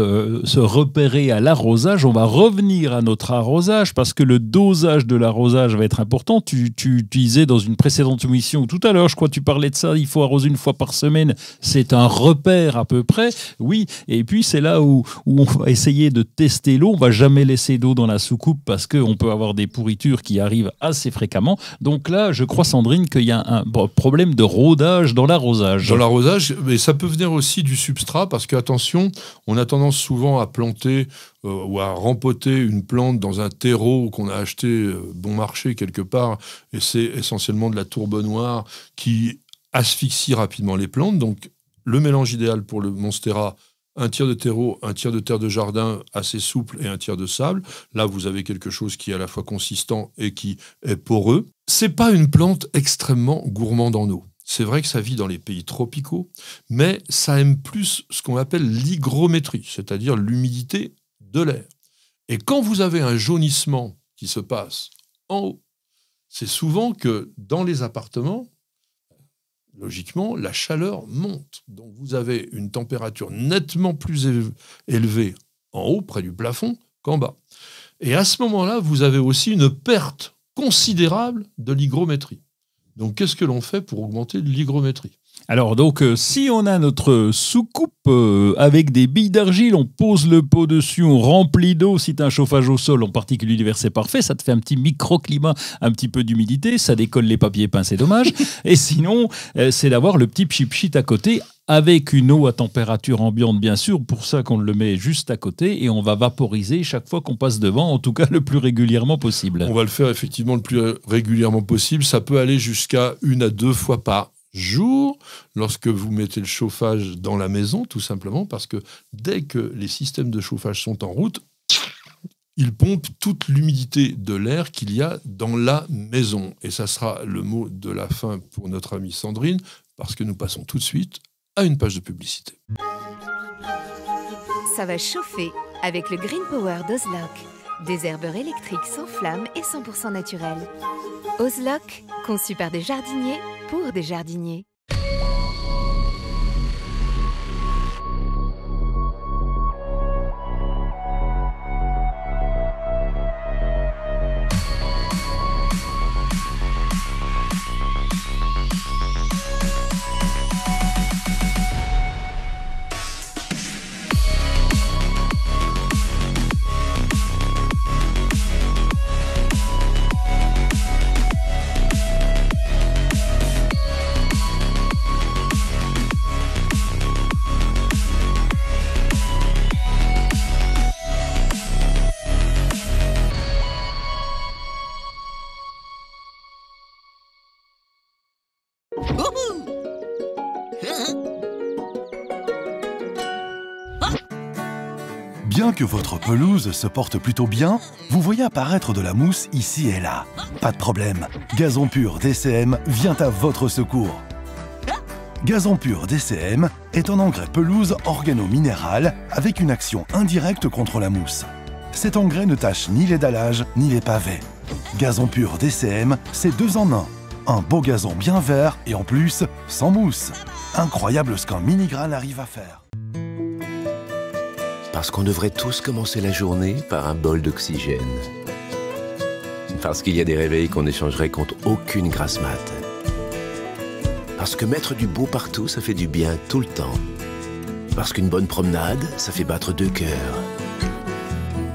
repérer à l'arrosage, on va revenir à notre arrosage parce que le dosage de l'arrosage va être important. Tu, tu, disais dans une précédente émission tout à l'heure, je crois que tu parlais de ça, il faut arroser une fois par semaine, c'est un repère à peu près, oui. Et puis c'est là où, on va essayer de tester l'eau, on va jamais laisser d'eau dans la soucoupe parce qu'on peut avoir des pourritures qui arrivent assez fréquemment. Donc là, je crois Sandrine qu'il y a un problème de rodage dans l'arrosage. Dans l'arrosage, mais ça peut venir aussi du substrat, parce qu'attention, on a tendance souvent à planter euh, ou à rempoter une plante dans un terreau qu'on a acheté euh, bon marché quelque part, et c'est essentiellement de la tourbe noire qui asphyxie rapidement les plantes. Donc, le mélange idéal pour le Monstera, un tiers de terreau, un tiers de terre de jardin assez souple et un tiers de sable. Là, vous avez quelque chose qui est à la fois consistant et qui est poreux. C'est pas une plante extrêmement gourmande en eau. C'est vrai que ça vit dans les pays tropicaux, mais ça aime plus ce qu'on appelle l'hygrométrie, c'est-à-dire l'humidité de l'air. Et quand vous avez un jaunissement qui se passe en haut, c'est souvent que dans les appartements, logiquement, la chaleur monte. Donc vous avez une température nettement plus élevée en haut, près du plafond, qu'en bas. Et à ce moment-là, vous avez aussi une perte considérable de l'hygrométrie. Donc qu'est-ce que l'on fait pour augmenter l'hygrométrie alors donc, euh, si on a notre soucoupe euh, avec des billes d'argile, on pose le pot dessus, on remplit d'eau. Si tu as un chauffage au sol, en particulier l'univers, c'est parfait. Ça te fait un petit microclimat, un petit peu d'humidité. Ça décolle les papiers peints, c'est dommage. Et sinon, euh, c'est d'avoir le petit pchipchit à côté avec une eau à température ambiante, bien sûr, pour ça qu'on le met juste à côté et on va vaporiser chaque fois qu'on passe devant, en tout cas le plus régulièrement possible. On va le faire effectivement le plus régulièrement possible. Ça peut aller jusqu'à une à deux fois par jour, lorsque vous mettez le chauffage dans la maison, tout simplement parce que dès que les systèmes de chauffage sont en route, ils pompent toute l'humidité de l'air qu'il y a dans la maison. Et ça sera le mot de la fin pour notre amie Sandrine, parce que nous passons tout de suite à une page de publicité. Ça va chauffer avec le Green Power d'Ozlock. Des herbeurs électriques sans flamme et 100% naturels. Oslock, conçu par des jardiniers pour des jardiniers. que votre pelouse se porte plutôt bien, vous voyez apparaître de la mousse ici et là. Pas de problème, Gazon Pur DCM vient à votre secours. Gazon Pur DCM est un engrais pelouse organo-minéral avec une action indirecte contre la mousse. Cet engrais ne tâche ni les dallages ni les pavés. Gazon Pur DCM, c'est deux en un. Un beau gazon bien vert et en plus, sans mousse. Incroyable ce qu'un mini arrive à faire. Parce qu'on devrait tous commencer la journée par un bol d'oxygène. Parce qu'il y a des réveils qu'on échangerait contre aucune grasse mat. Parce que mettre du beau partout, ça fait du bien tout le temps. Parce qu'une bonne promenade, ça fait battre deux cœurs.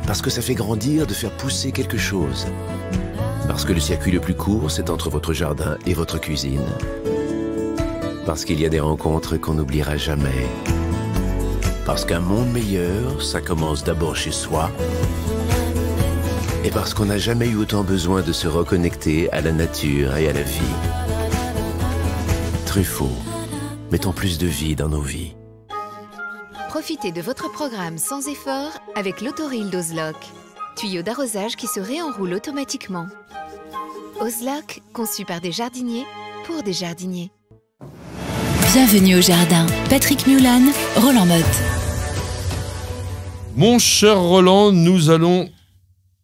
Parce que ça fait grandir de faire pousser quelque chose. Parce que le circuit le plus court, c'est entre votre jardin et votre cuisine. Parce qu'il y a des rencontres qu'on n'oubliera jamais. Parce qu'un monde meilleur, ça commence d'abord chez soi. Et parce qu'on n'a jamais eu autant besoin de se reconnecter à la nature et à la vie. Truffaut, mettons plus de vie dans nos vies. Profitez de votre programme sans effort avec l'autoril d'Ozlock. Tuyau d'arrosage qui se réenroule automatiquement. Ozlock, conçu par des jardiniers pour des jardiniers. Bienvenue au jardin. Patrick Mulan, Roland Motte. Mon cher Roland, nous allons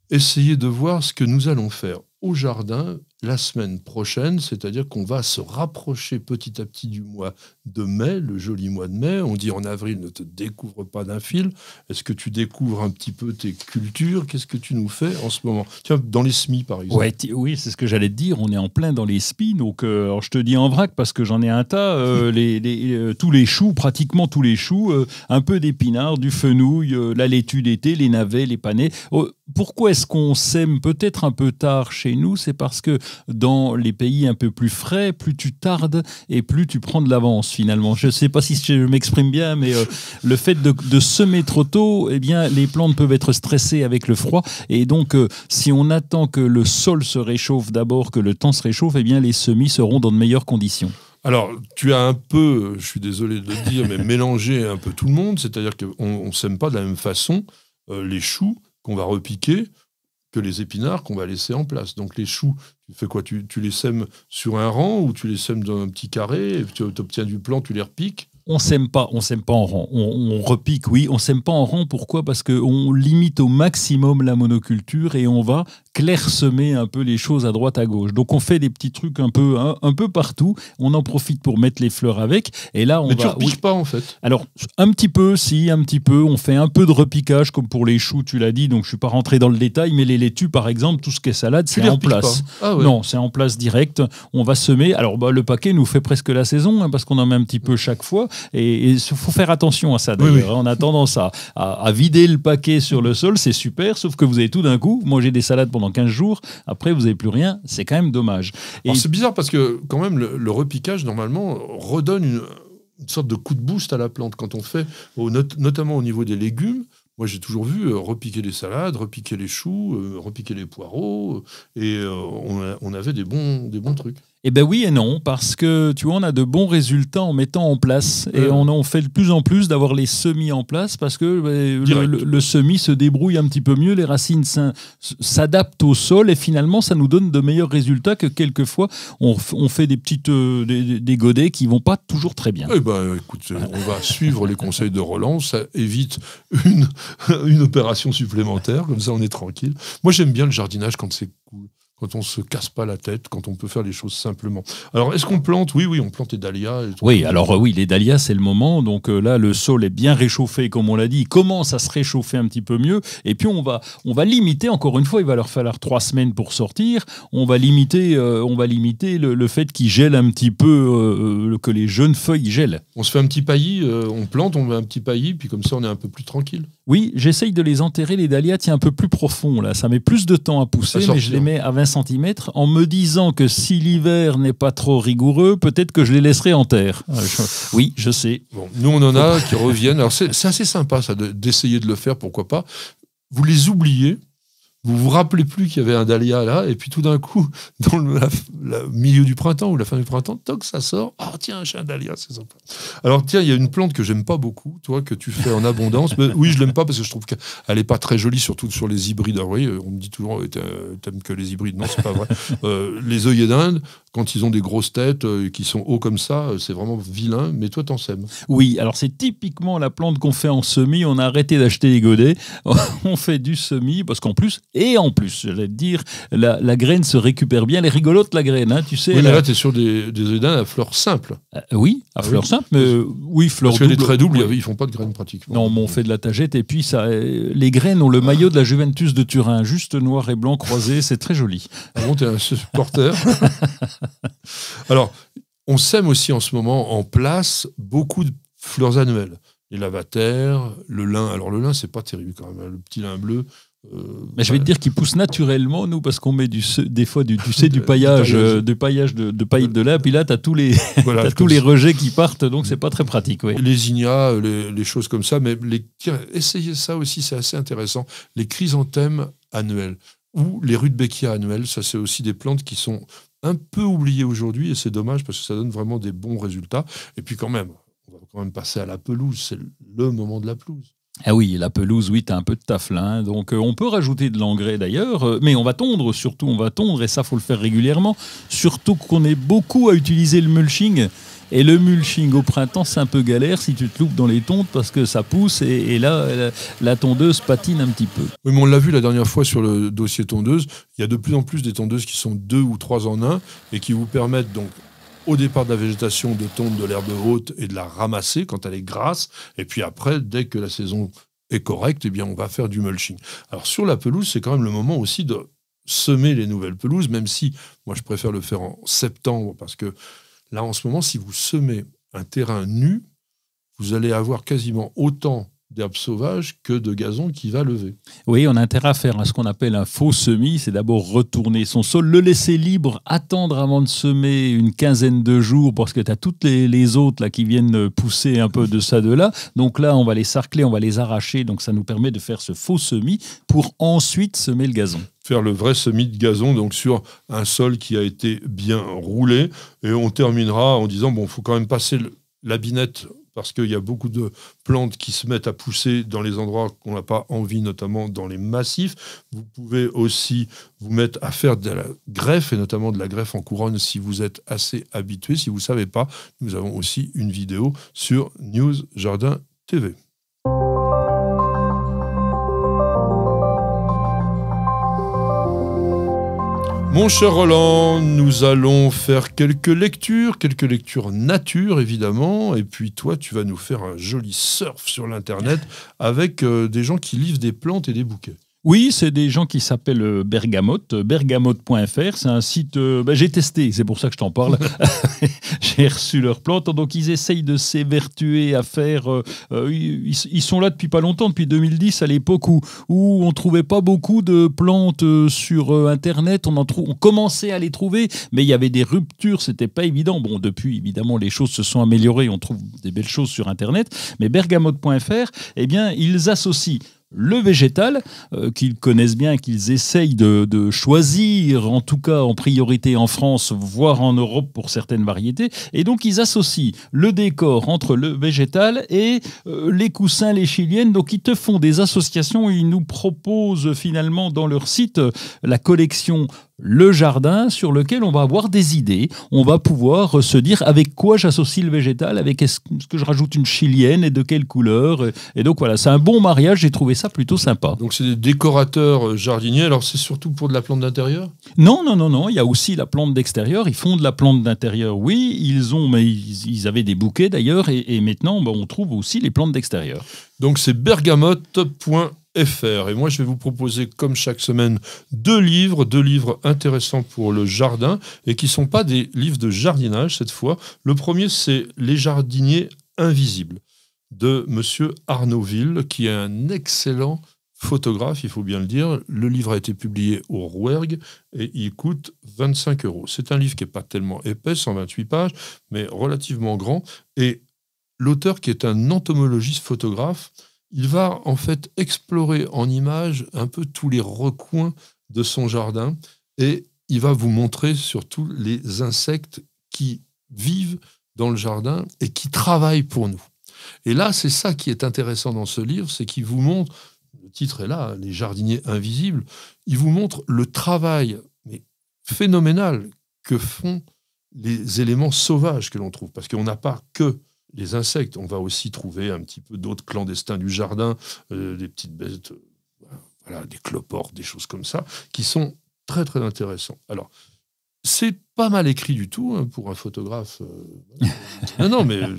essayer de voir ce que nous allons faire au jardin la semaine prochaine, c'est-à-dire qu'on va se rapprocher petit à petit du mois de mai, le joli mois de mai. On dit en avril, ne te découvre pas d'un fil. Est-ce que tu découvres un petit peu tes cultures Qu'est-ce que tu nous fais en ce moment Tiens, dans les semis, par exemple. oui, c'est ce que j'allais te dire. On est en plein dans les semis. Donc, euh, je te dis en vrac parce que j'en ai un tas. Euh, euh, tous les choux, pratiquement tous les choux, un peu d'épinards, du fenouil, la laitue d'été, les navets, les panais. Oh, pourquoi est-ce qu'on sème peut-être un peu tard chez nous C'est parce que dans les pays un peu plus frais, plus tu tardes et plus tu prends de l'avance finalement. Je ne sais pas si je m'exprime bien, mais euh, le fait de, semer trop tôt, eh bien, les plantes peuvent être stressées avec le froid. Et donc, euh, si on attend que le sol se réchauffe d'abord, que le temps se réchauffe, eh bien, les semis seront dans de meilleures conditions. Alors, tu as un peu, je suis désolé de le dire, mais mélangé un peu tout le monde. C'est-à-dire qu'on ne sème pas de la même façon euh, les choux va repiquer que les épinards qu'on va laisser en place. Donc les choux, tu fais quoi tu, les sèmes sur un rang ou tu les sèmes dans un petit carré, tu obtiens du plan, tu les repiques on sème pas, on sème pas en rang. On, on repique, oui, on sème pas en rang. Pourquoi Parce que on limite au maximum la monoculture et on va semer un peu les choses à droite à gauche. Donc on fait des petits trucs un peu un, peu partout. On en profite pour mettre les fleurs avec. Et là on Mais Tu pas en fait. Alors un petit peu, si un petit peu. On fait un peu de repiquage comme pour les choux, tu l'as dit. Donc je suis pas rentré dans le détail, mais les laitues par exemple, tout ce qui est salade, c'est en place. Ah non, c'est en place direct. On va semer. Alors bah, le paquet nous fait presque la saison hein, parce qu'on en met un petit peu chaque fois. Et il faut faire attention à ça. D'ailleurs, hein. on a tendance à, à, vider le paquet sur le sol, c'est super. Sauf que vous avez tout d'un coup manger des salades pendant 15 jours, après vous n'avez plus rien, c'est quand même dommage. Et c'est bizarre parce que quand même le, repiquage normalement redonne une, sorte de coup de boost à la plante quand on fait, notamment au niveau des légumes. Moi, j'ai toujours vu euh, repiquer les salades, repiquer les choux, euh, repiquer les poireaux, euh, et on, on, avait des bons, des bons trucs. Eh bien oui et non, parce que tu vois, on a de bons résultats en mettant en place et on en fait de plus en plus d'avoir les semis en place parce que ben, le, semis se débrouille un petit peu mieux, les racines s'adaptent au sol et finalement ça nous donne de meilleurs résultats que quelquefois on, fait des petites euh, des, godets qui vont pas toujours très bien. Eh ben écoute, euh, on va suivre les conseils de Roland, ça évite une, une opération supplémentaire, comme ça on est tranquille. Moi j'aime bien le jardinage quand c'est cool quand on se casse pas la tête, quand on peut faire les choses simplement. Alors, est-ce qu'on plante Oui, oui, on plante des dahlias. oui, alors euh, oui, les dahlias, c'est le moment. Donc euh, là, le sol est bien réchauffé, comme on l'a dit. Il commence à se réchauffer un petit peu mieux. Et puis, on va, on va limiter, encore une fois, il va leur falloir trois semaines pour sortir. On va limiter, euh, on va limiter le, fait qu'ils gèlent un petit peu, que les jeunes feuilles gèlent. On se fait un petit paillis, on plante, on met un petit paillis, puis comme ça, on est un peu plus tranquille. Oui, j'essaye de les enterrer, les dahlias, un peu plus profond, là. Ça met plus de temps à pousser, mais je les mets à 20 cm en me disant que si l'hiver n'est pas trop rigoureux, peut-être que je les laisserai en terre. Euh, oui, je sais. nous, on en a qui reviennent. Alors, c'est assez sympa, ça, d'essayer de le faire, pourquoi pas. Vous les oubliez, vous vous rappelez plus qu'il y avait un dahlia là, et puis tout d'un coup, dans le milieu du printemps ou la fin du printemps, toc, ça sort. oh, tiens, j'ai un dahlia, c'est sympa. Alors tiens, il y a une plante que j'aime pas beaucoup, toi, que tu fais en abondance. Mais, oui, je l'aime pas parce que je trouve qu'elle est pas très jolie, surtout sur les hybrides. Alors, ah oui, on me dit toujours, euh, t'aimes que les hybrides. Non, c'est pas vrai. Euh, les œillets d'Inde, quand ils ont des grosses têtes et euh, qui sont hauts comme ça, c'est vraiment vilain. Mais toi, t'en sèmes. Oui, alors c'est typiquement la plante qu'on fait en semis. On a arrêté d'acheter des godets. on fait du semis parce qu'en plus et en plus, j'allais te dire, la, graine se récupère bien. Elle est rigolote, la graine, hein, tu sais. Oui, là, tu es sur des, des édins à fleurs simples. Euh, oui, à ah fleurs simples, mais euh, oui, fleurs doubles. Parce très doubles, ils ils font pas de graines pratiquement. Non, mais on fait de la tagette. Et puis, ça, euh, les graines ont le maillot de la Juventus de Turin, juste noir et blanc croisé. c'est très joli. Ah bon, tu es un supporter. Alors, on sème aussi en ce moment en place beaucoup de fleurs annuelles les lavataires, le lin. Alors le lin, c'est pas terrible quand même. Hein. Le petit lin bleu, mais je vais te dire qu'il pousse naturellement, nous, parce qu'on met des fois du, du paillage, de euh, paillage de, de paille de là, puis là, tu as tous les, tous les rejets qui partent, donc c'est pas très pratique. Les ignas, euh, les, choses comme ça, mais les, essayez ça aussi, c'est assez intéressant. Les chrysanthèmes annuels ou les rudbeckia annuels, ça, c'est aussi des plantes qui sont un peu oubliées aujourd'hui, et c'est dommage parce que ça donne vraiment des bons résultats. Et puis, quand même, on va quand même passer à la pelouse, c'est le moment de la pelouse. Ah oui, la pelouse, oui, t'as un peu de taf hein. Donc euh, on peut rajouter de l'engrais d'ailleurs, euh, mais on va tondre, surtout on va tondre, et ça faut le faire régulièrement, surtout qu'on est beaucoup à utiliser le mulching. Et le mulching au printemps, c'est un peu galère si tu te loupes dans les tondes, parce que ça pousse et, là, la, la, tondeuse patine un petit peu. Oui, mais on l'a vu la dernière fois sur le dossier tondeuse. Il y a de plus en plus des tondeuses qui sont deux ou trois en un et qui vous permettent donc au départ de la végétation de tondre de l'herbe haute et de la ramasser quand elle est grasse. Et puis après, dès que la saison est correcte, eh bien, on va faire du mulching. Alors sur la pelouse, c'est quand même le moment aussi de semer les nouvelles pelouses, même si moi je préfère le faire en septembre, parce que là en ce moment, si vous semez un terrain nu, vous allez avoir quasiment autant sauvage que de gazon qui va lever. Oui, on a intérêt à faire hein, ce qu'on appelle un faux semis, c'est d'abord retourner son sol, le laisser libre, attendre avant de semer une quinzaine de jours parce que tu as toutes les, autres là qui viennent euh, pousser un peu de ça, de là. Donc là, on va les sarcler, on va les arracher, donc ça nous permet de faire ce faux semis pour ensuite semer le gazon faire le vrai semis de gazon, donc sur un sol qui a été bien roulé. Et on terminera en disant, bon, il faut quand même passer la binette parce qu'il y a beaucoup de plantes qui se mettent à pousser dans les endroits qu'on n'a pas envie, notamment dans les massifs. Vous pouvez aussi vous mettre à faire de la greffe, et notamment de la greffe en couronne, si vous êtes assez habitué. Si vous ne savez pas, nous avons aussi une vidéo sur News Jardin TV. Mon cher Roland, nous allons faire quelques lectures, quelques lectures nature évidemment, et puis toi tu vas nous faire un joli surf sur l'internet avec euh, des gens qui livrent des plantes et des bouquets. Oui, c'est des gens qui s'appellent euh, Bergamote, euh, bergamote.fr. C'est un site, euh, bah, j'ai testé, c'est pour ça que je t'en parle. j'ai reçu leurs plantes. donc ils essayent de s'évertuer à faire. ils, sont là depuis pas longtemps, depuis 2010, à l'époque où, où on trouvait pas beaucoup de plantes sur Internet. On, on commençait à les trouver, mais il y avait des ruptures, c'était pas évident. Bon, depuis, évidemment, les choses se sont améliorées, on trouve des belles choses sur Internet, mais bergamote.fr, eh bien, ils associent le végétal, euh, qu'ils connaissent bien, qu'ils essayent de, choisir, en tout cas en priorité en France, voire en Europe pour certaines variétés. Et donc ils associent le décor entre le végétal et euh, les coussins, les chiliennes. Donc ils te font des associations et ils nous proposent finalement dans leur site euh, la collection le jardin sur lequel on va avoir des idées. On va pouvoir se dire avec quoi j'associe le végétal, avec est-ce que je rajoute une chilienne et de quelle couleur. Et donc voilà, c'est un bon mariage, j'ai trouvé ça plutôt sympa. Donc c'est des décorateurs euh, jardiniers, alors c'est surtout pour de la plante d'intérieur Non, non, non, non, il y a aussi la plante d'extérieur, ils font de la plante d'intérieur, oui, ils ont, mais ils, avaient des bouquets d'ailleurs, et, maintenant bah, on trouve aussi les plantes d'extérieur. Donc c'est bergamote.com et moi, je vais vous proposer, comme chaque semaine, deux livres, deux livres intéressants pour le jardin et qui ne sont pas des livres de jardinage cette fois. Le premier, c'est Les jardiniers invisibles de Monsieur Arnaudville, qui est un excellent photographe, il faut bien le dire. Le livre a été publié au Rouergue et il coûte 25 euros. C'est un livre qui n'est pas tellement épais, 128 pages, mais relativement grand. Et l'auteur, qui est un entomologiste photographe, il va en fait explorer en images un peu tous les recoins de son jardin et il va vous montrer surtout les insectes qui vivent dans le jardin et qui travaillent pour nous. Et là, c'est ça qui est intéressant dans ce livre, c'est qu'il vous montre, le titre est là, hein, Les jardiniers invisibles, il vous montre le travail phénoménal que font les éléments sauvages que l'on trouve, parce qu'on n'a pas que les insectes. On va aussi trouver un petit peu d'autres clandestins du jardin, euh, des petites bêtes, voilà, des cloportes, des choses comme ça, qui sont très très intéressants. Alors, c'est pas mal écrit du tout hein, pour un photographe. Euh, non, non, mais euh,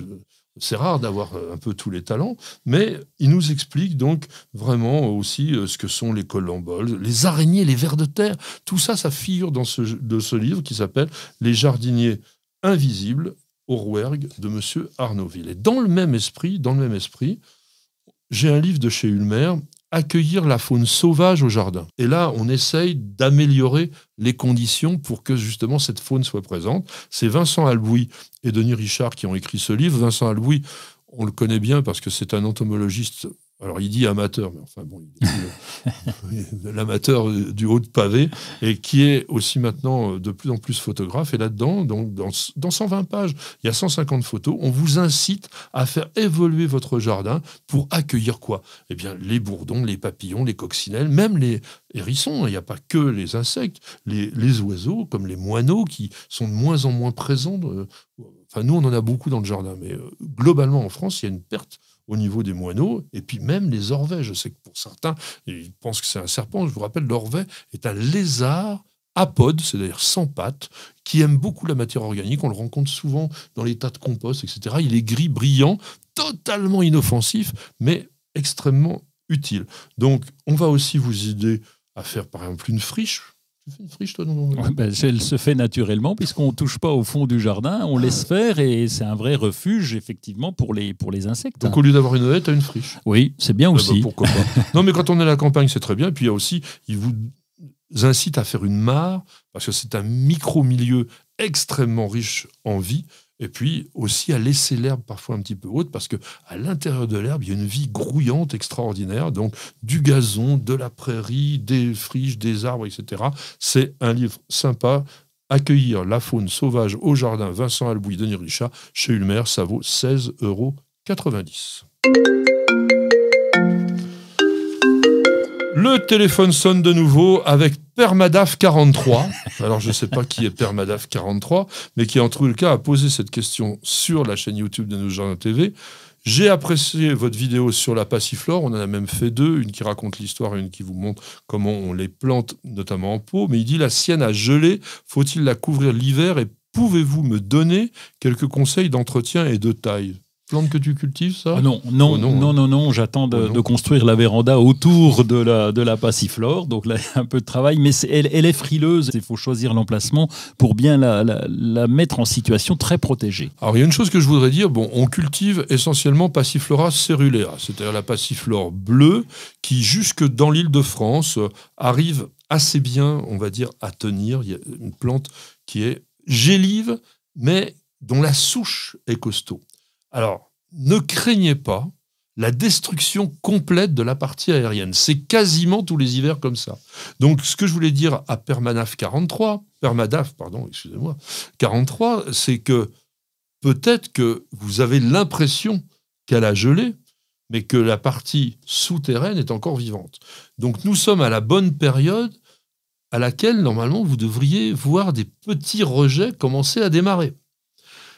c'est rare d'avoir un peu tous les talents, mais il nous explique donc vraiment aussi ce que sont les colamboles, les araignées, les vers de terre. Tout ça, ça figure dans ce, de ce livre qui s'appelle Les jardiniers invisibles rouergue de M. Arnaudville. Et dans le même esprit, dans le même esprit, j'ai un livre de chez Ulmer, Accueillir la faune sauvage au jardin. Et là, on essaye d'améliorer les conditions pour que justement cette faune soit présente. C'est Vincent Albouy et Denis Richard qui ont écrit ce livre. Vincent Albouy, on le connaît bien parce que c'est un entomologiste alors il dit amateur, mais enfin bon, l'amateur du haut de pavé, et qui est aussi maintenant euh, de plus en plus photographe. Et là-dedans, dans, 120 pages, il y a 150 photos. On vous incite à faire évoluer votre jardin pour accueillir quoi Eh bien, les bourdons, les papillons, les coccinelles, même les hérissons. Il n'y a pas que les insectes, les, les, oiseaux comme les moineaux qui sont de moins en moins présents. Euh, enfin, nous, on en a beaucoup dans le jardin, mais euh, globalement en France, il y a une perte au niveau des moineaux, et puis même les orvets. Je sais que pour certains, ils pensent que c'est un serpent. Je vous rappelle, l'orvet est un lézard apode, c'est-à-dire sans pattes, qui aime beaucoup la matière organique. On le rencontre souvent dans les tas de compost, etc. Il est gris, brillant, totalement inoffensif, mais extrêmement utile. Donc, on va aussi vous aider à faire, par exemple, une friche ben, elle se fait naturellement puisqu'on ne touche pas au fond du jardin, on ah. laisse faire et c'est un vrai refuge effectivement pour les, pour les insectes. Donc au lieu d'avoir une haie, tu as une friche. Oui, c'est bien ah aussi. Bah, pourquoi pas. non mais quand on est à la campagne, c'est très bien. Et puis il y a aussi, ils vous incitent à faire une mare parce que c'est un micro-milieu extrêmement riche en vie et puis aussi à laisser l'herbe parfois un petit peu haute, parce que à l'intérieur de l'herbe, il y a une vie grouillante extraordinaire. Donc du gazon, de la prairie, des friches, des arbres, etc. C'est un livre sympa. Accueillir la faune sauvage au jardin Vincent Albouy, Denis Richard, chez Ulmer, ça vaut 16,90 euros. Le téléphone sonne de nouveau avec Permadaf 43. Alors, je ne sais pas qui est Permadaf 43, mais qui, en tout cas, a posé cette question sur la chaîne YouTube de Nos TV. J'ai apprécié votre vidéo sur la passiflore. On en a même fait deux, une qui raconte l'histoire et une qui vous montre comment on les plante, notamment en pot. Mais il dit la sienne a gelé. Faut-il la couvrir l'hiver Et pouvez-vous me donner quelques conseils d'entretien et de taille plante que tu cultives, ça ah non, non, oh hein. non, non, non, j'attends oh de, construire la véranda autour de la, de la passiflore, donc là, un peu de travail, mais elle, est frileuse, il faut choisir l'emplacement pour bien la, la, mettre en situation très protégée. Alors, il y a une chose que je voudrais dire, bon, on cultive essentiellement passiflora cerulea, c'est-à-dire la passiflore bleue, qui jusque dans l'île de France arrive assez bien, on va dire, à tenir. Il y a une plante qui est gélive, mais dont la souche est costaud. Alors, ne craignez pas la destruction complète de la partie aérienne. C'est quasiment tous les hivers comme ça. Donc, ce que je voulais dire à Permanaf 43, Permadaf, pardon, excusez-moi, 43, c'est que peut-être que vous avez l'impression qu'elle a gelé, mais que la partie souterraine est encore vivante. Donc, nous sommes à la bonne période à laquelle, normalement, vous devriez voir des petits rejets commencer à démarrer.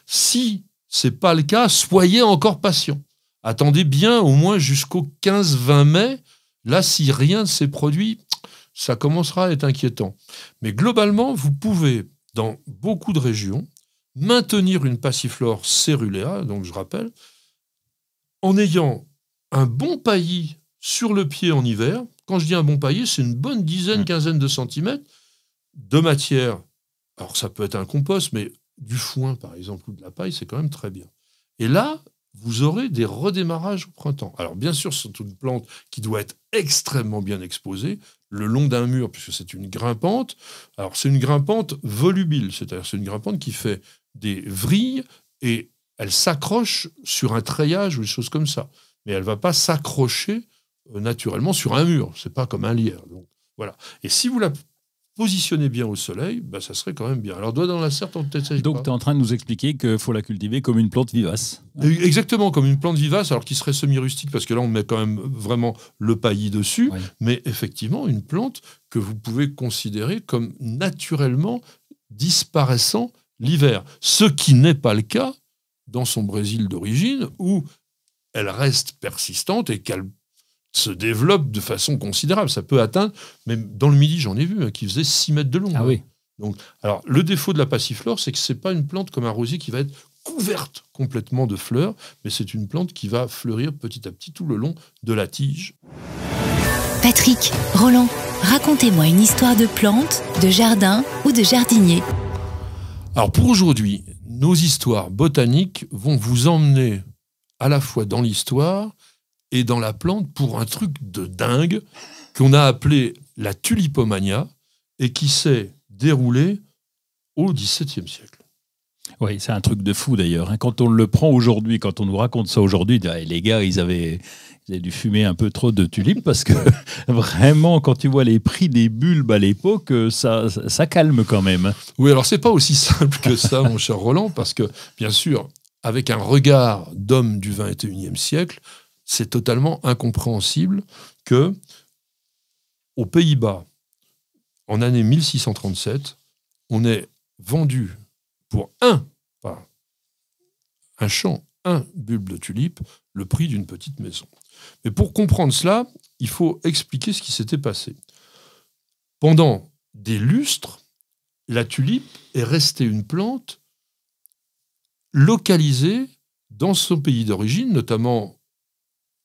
Si c'est pas le cas, soyez encore patient. Attendez bien au moins jusqu'au 15-20 mai. Là, si rien ne s'est produit, ça commencera à être inquiétant. Mais globalement, vous pouvez, dans beaucoup de régions, maintenir une passiflore cérulea, donc je rappelle, en ayant un bon paillis sur le pied en hiver. Quand je dis un bon paillis, c'est une bonne dizaine, mmh. quinzaine de centimètres de matière. Alors ça peut être un compost, mais du foin, par exemple, ou de la paille, c'est quand même très bien. Et là, vous aurez des redémarrages au printemps. Alors bien sûr, c'est une plante qui doit être extrêmement bien exposée le long d'un mur, puisque c'est une grimpante. Alors c'est une grimpante volubile, c'est-à-dire c'est une grimpante qui fait des vrilles et elle s'accroche sur un treillage ou des choses comme ça. Mais elle ne va pas s'accrocher euh, naturellement sur un mur. C'est pas comme un lierre. Donc, voilà. Et si vous la Positionner bien au soleil, bah, ça serait quand même bien. Alors, doit dans la serre, on peut Donc, tu es en train de nous expliquer qu'il faut la cultiver comme une plante vivace. Exactement, comme une plante vivace, alors qui serait semi-rustique, parce que là, on met quand même vraiment le paillis dessus, mais effectivement, une plante que vous pouvez considérer comme naturellement disparaissant l'hiver. Ce qui n'est pas le cas dans son Brésil d'origine, où elle reste persistante et qu'elle se développe de façon considérable. Ça peut atteindre, même dans le midi, j'en ai vu, hein, qui faisait 6 mètres de long. Ah hein. Donc, alors, le défaut de la passiflore, c'est que ce n'est pas une plante comme un rosier qui va être couverte complètement de fleurs, mais c'est une plante qui va fleurir petit à petit tout le long de la tige. Patrick, Roland, racontez-moi une histoire de plante, de jardin ou de jardinier. Alors pour aujourd'hui, nos histoires botaniques vont vous emmener à la fois dans l'histoire et dans la plante pour un truc de dingue qu'on a appelé la tulipomania et qui s'est déroulé au XVIIe siècle. Oui, c'est un truc de fou d'ailleurs. Hein. Quand on le prend aujourd'hui, quand on nous raconte ça aujourd'hui, les gars, ils avaient, dû fumer un peu trop de tulipes parce que vraiment, quand tu vois les prix des bulbes à l'époque, euh, ça, calme quand même. Oui, alors c'est pas aussi simple que ça, mon cher Roland, parce que bien sûr, avec un regard d'homme du 21e siècle, c'est totalement incompréhensible que aux Pays-Bas, en année 1637, on ait vendu pour un, un champ, un bulbe de tulipe, le prix d'une petite maison. Mais pour comprendre cela, il faut expliquer ce qui s'était passé. Pendant des lustres, la tulipe est restée une plante localisée dans son pays d'origine, notamment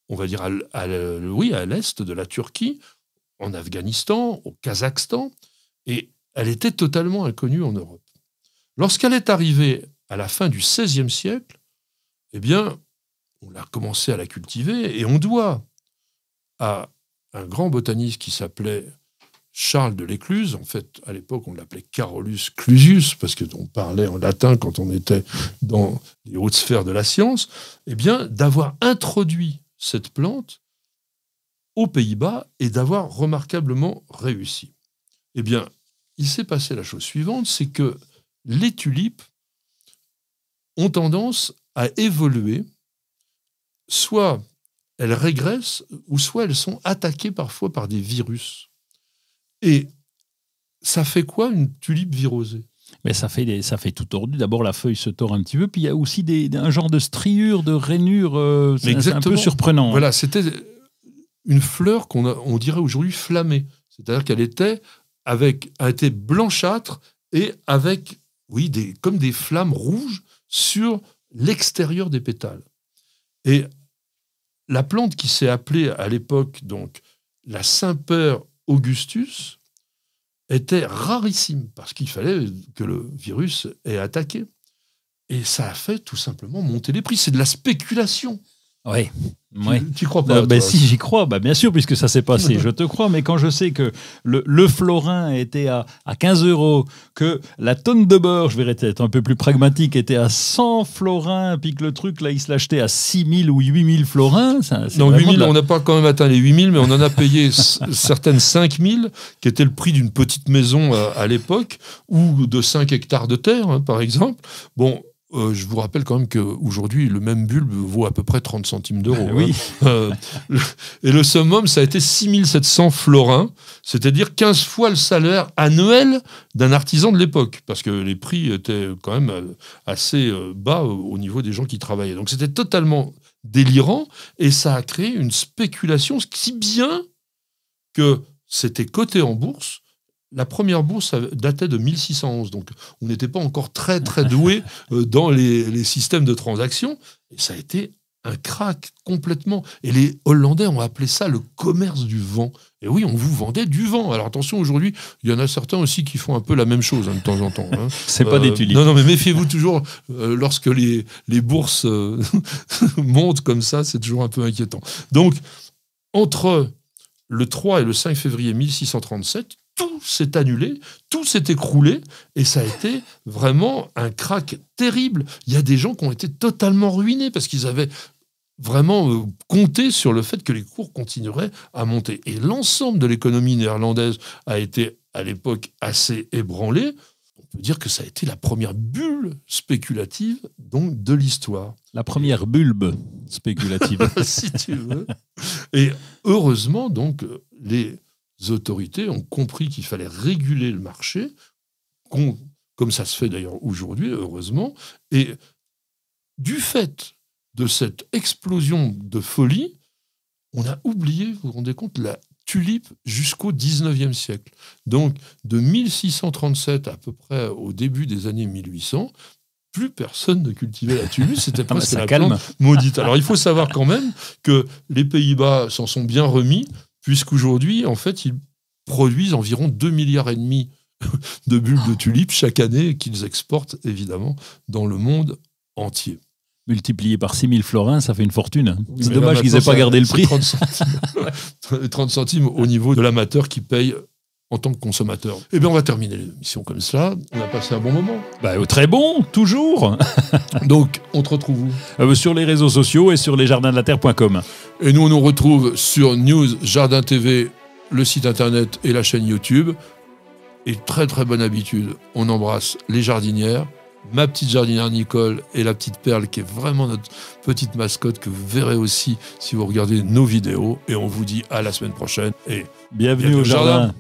on va dire, à, à, oui, à l'est de la Turquie, en Afghanistan, au Kazakhstan, et elle était totalement inconnue en Europe. Lorsqu'elle est arrivée à la fin du XVIe siècle, eh bien, on a commencé à la cultiver, et on doit à un grand botaniste qui s'appelait Charles de l'Écluse, en fait, à l'époque, on l'appelait Carolus Clusius, parce qu'on parlait en latin quand on était dans les hautes sphères de la science, eh bien, d'avoir introduit cette plante aux Pays-Bas et d'avoir remarquablement réussi. Eh bien, il s'est passé la chose suivante, c'est que les tulipes ont tendance à évoluer, soit elles régressent, ou soit elles sont attaquées parfois par des virus. Et ça fait quoi une tulipe virosée mais ça fait, ça fait tout tordu. D'abord, la feuille se tord un petit peu, puis il y a aussi un genre de striure, de rainure. Euh, c'est un peu surprenant. Hein. Voilà, c'était une fleur qu'on dirait aujourd'hui flammée. C'est-à-dire qu'elle était avec, blanchâtre et avec, oui, des, comme des flammes rouges sur l'extérieur des pétales. Et la plante qui s'est appelée à l'époque donc la Saint-Père Augustus, était rarissime parce qu'il fallait que le virus ait attaqué. Et ça a fait tout simplement monter les prix. C'est de la spéculation. Oui. Ouais. Tu, crois pas ben Si, j'y crois, bah, bien sûr, puisque ça s'est passé, je te crois, mais quand je sais que le, florin était à, 15 euros, que la tonne de beurre, je vais être un peu plus pragmatique, était à 100 florins, puis que le truc, là, il se l'achetait à 6000 ou 8000 florins. 8000, on n'a pas quand même atteint les 8000, mais on en a payé certaines 5000, qui était le prix d'une petite maison euh, à, l'époque, ou de 5 hectares de terre, hein, par exemple. Bon, euh, je vous rappelle quand même qu'aujourd'hui, le même bulbe vaut à peu près 30 centimes d'euros. oui. Hein. Euh, et le summum, ça a été 6700 florins, c'est-à-dire 15 fois le salaire annuel d'un artisan de l'époque, parce que les prix étaient quand même euh, assez bas au niveau des gens qui travaillaient. Donc c'était totalement délirant, et ça a créé une spéculation, si bien que c'était coté en bourse, la première bourse datait de 1611, donc on n'était pas encore très très doué euh, dans les, systèmes de transactions. Et ça a été un crack complètement. Et les Hollandais ont appelé ça le commerce du vent. Et oui, on vous vendait du vent. Alors attention, aujourd'hui, il y en a certains aussi qui font un peu la même chose hein, de temps en temps. Hein. C'est pas euh, des Non, non, mais méfiez-vous toujours euh, lorsque les, bourses montent comme ça, c'est toujours un peu inquiétant. Donc, entre le 3 et le 5 février 1637, tout s'est annulé, tout s'est écroulé, et ça a été vraiment un crack terrible. Il y a des gens qui ont été totalement ruinés parce qu'ils avaient vraiment euh, compté sur le fait que les cours continueraient à monter. Et l'ensemble de l'économie néerlandaise a été à l'époque assez ébranlé. On peut dire que ça a été la première bulle spéculative donc de l'histoire. La première bulbe spéculative. si tu veux. Et heureusement, donc, les autorités ont compris qu'il fallait réguler le marché, comme ça se fait d'ailleurs aujourd'hui, heureusement. Et du fait de cette explosion de folie, on a oublié, vous vous rendez compte, la tulipe jusqu'au 19e siècle. Donc de 1637 à peu près au début des années 1800, plus personne ne cultivait la tulipe, c'était ah bah, presque la calme. plante maudite. Alors il faut savoir quand même que les Pays-Bas s'en sont bien remis, puisqu'aujourd'hui, en fait, ils produisent environ 2 milliards et demi de bulles de tulipes chaque année qu'ils exportent évidemment dans le monde entier. Multiplié par 6000 florins, ça fait une fortune. Hein. c'est dommage qu'ils n'aient pas gardé le prix. 30 centimes, 30 centimes au niveau de l'amateur qui paye en tant que consommateur. Eh bien, on va terminer l'émission comme ça. On a passé un bon moment. Bah, oh, très bon, toujours. Donc, on te retrouve où euh, Sur les réseaux sociaux et sur lesjardinsdelaterre.com Et nous, on nous retrouve sur News Jardin TV, le site internet et la chaîne YouTube. Et très, très bonne habitude, on embrasse les jardinières, ma petite jardinière Nicole et la petite Perle, qui est vraiment notre petite mascotte que vous verrez aussi si vous regardez nos vidéos. Et on vous dit à la semaine prochaine. Et bienvenue, au jardin.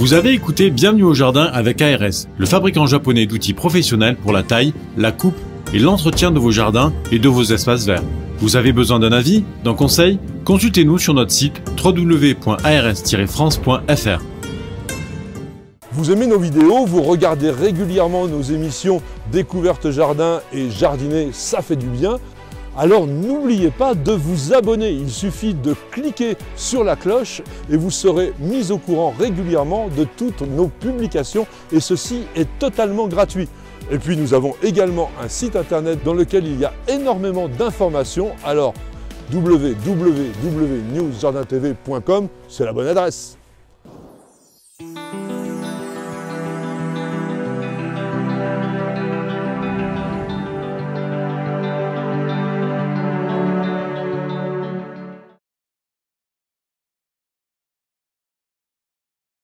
Vous avez écouté Bienvenue au jardin avec ARS, le fabricant japonais d'outils professionnels pour la taille, la coupe et l'entretien de vos jardins et de vos espaces verts. Vous avez besoin d'un avis, d'un conseil Consultez-nous sur notre site www.ars-france.fr. Vous aimez nos vidéos, vous regardez régulièrement nos émissions Découverte Jardin et Jardiner, ça fait du bien alors n'oubliez pas de vous abonner. Il suffit de cliquer sur la cloche et vous serez mis au courant régulièrement de toutes nos publications et ceci est totalement gratuit. Et puis nous avons également un site internet dans lequel il y a énormément d'informations. Alors www.newsjardintv.com, c'est la bonne adresse.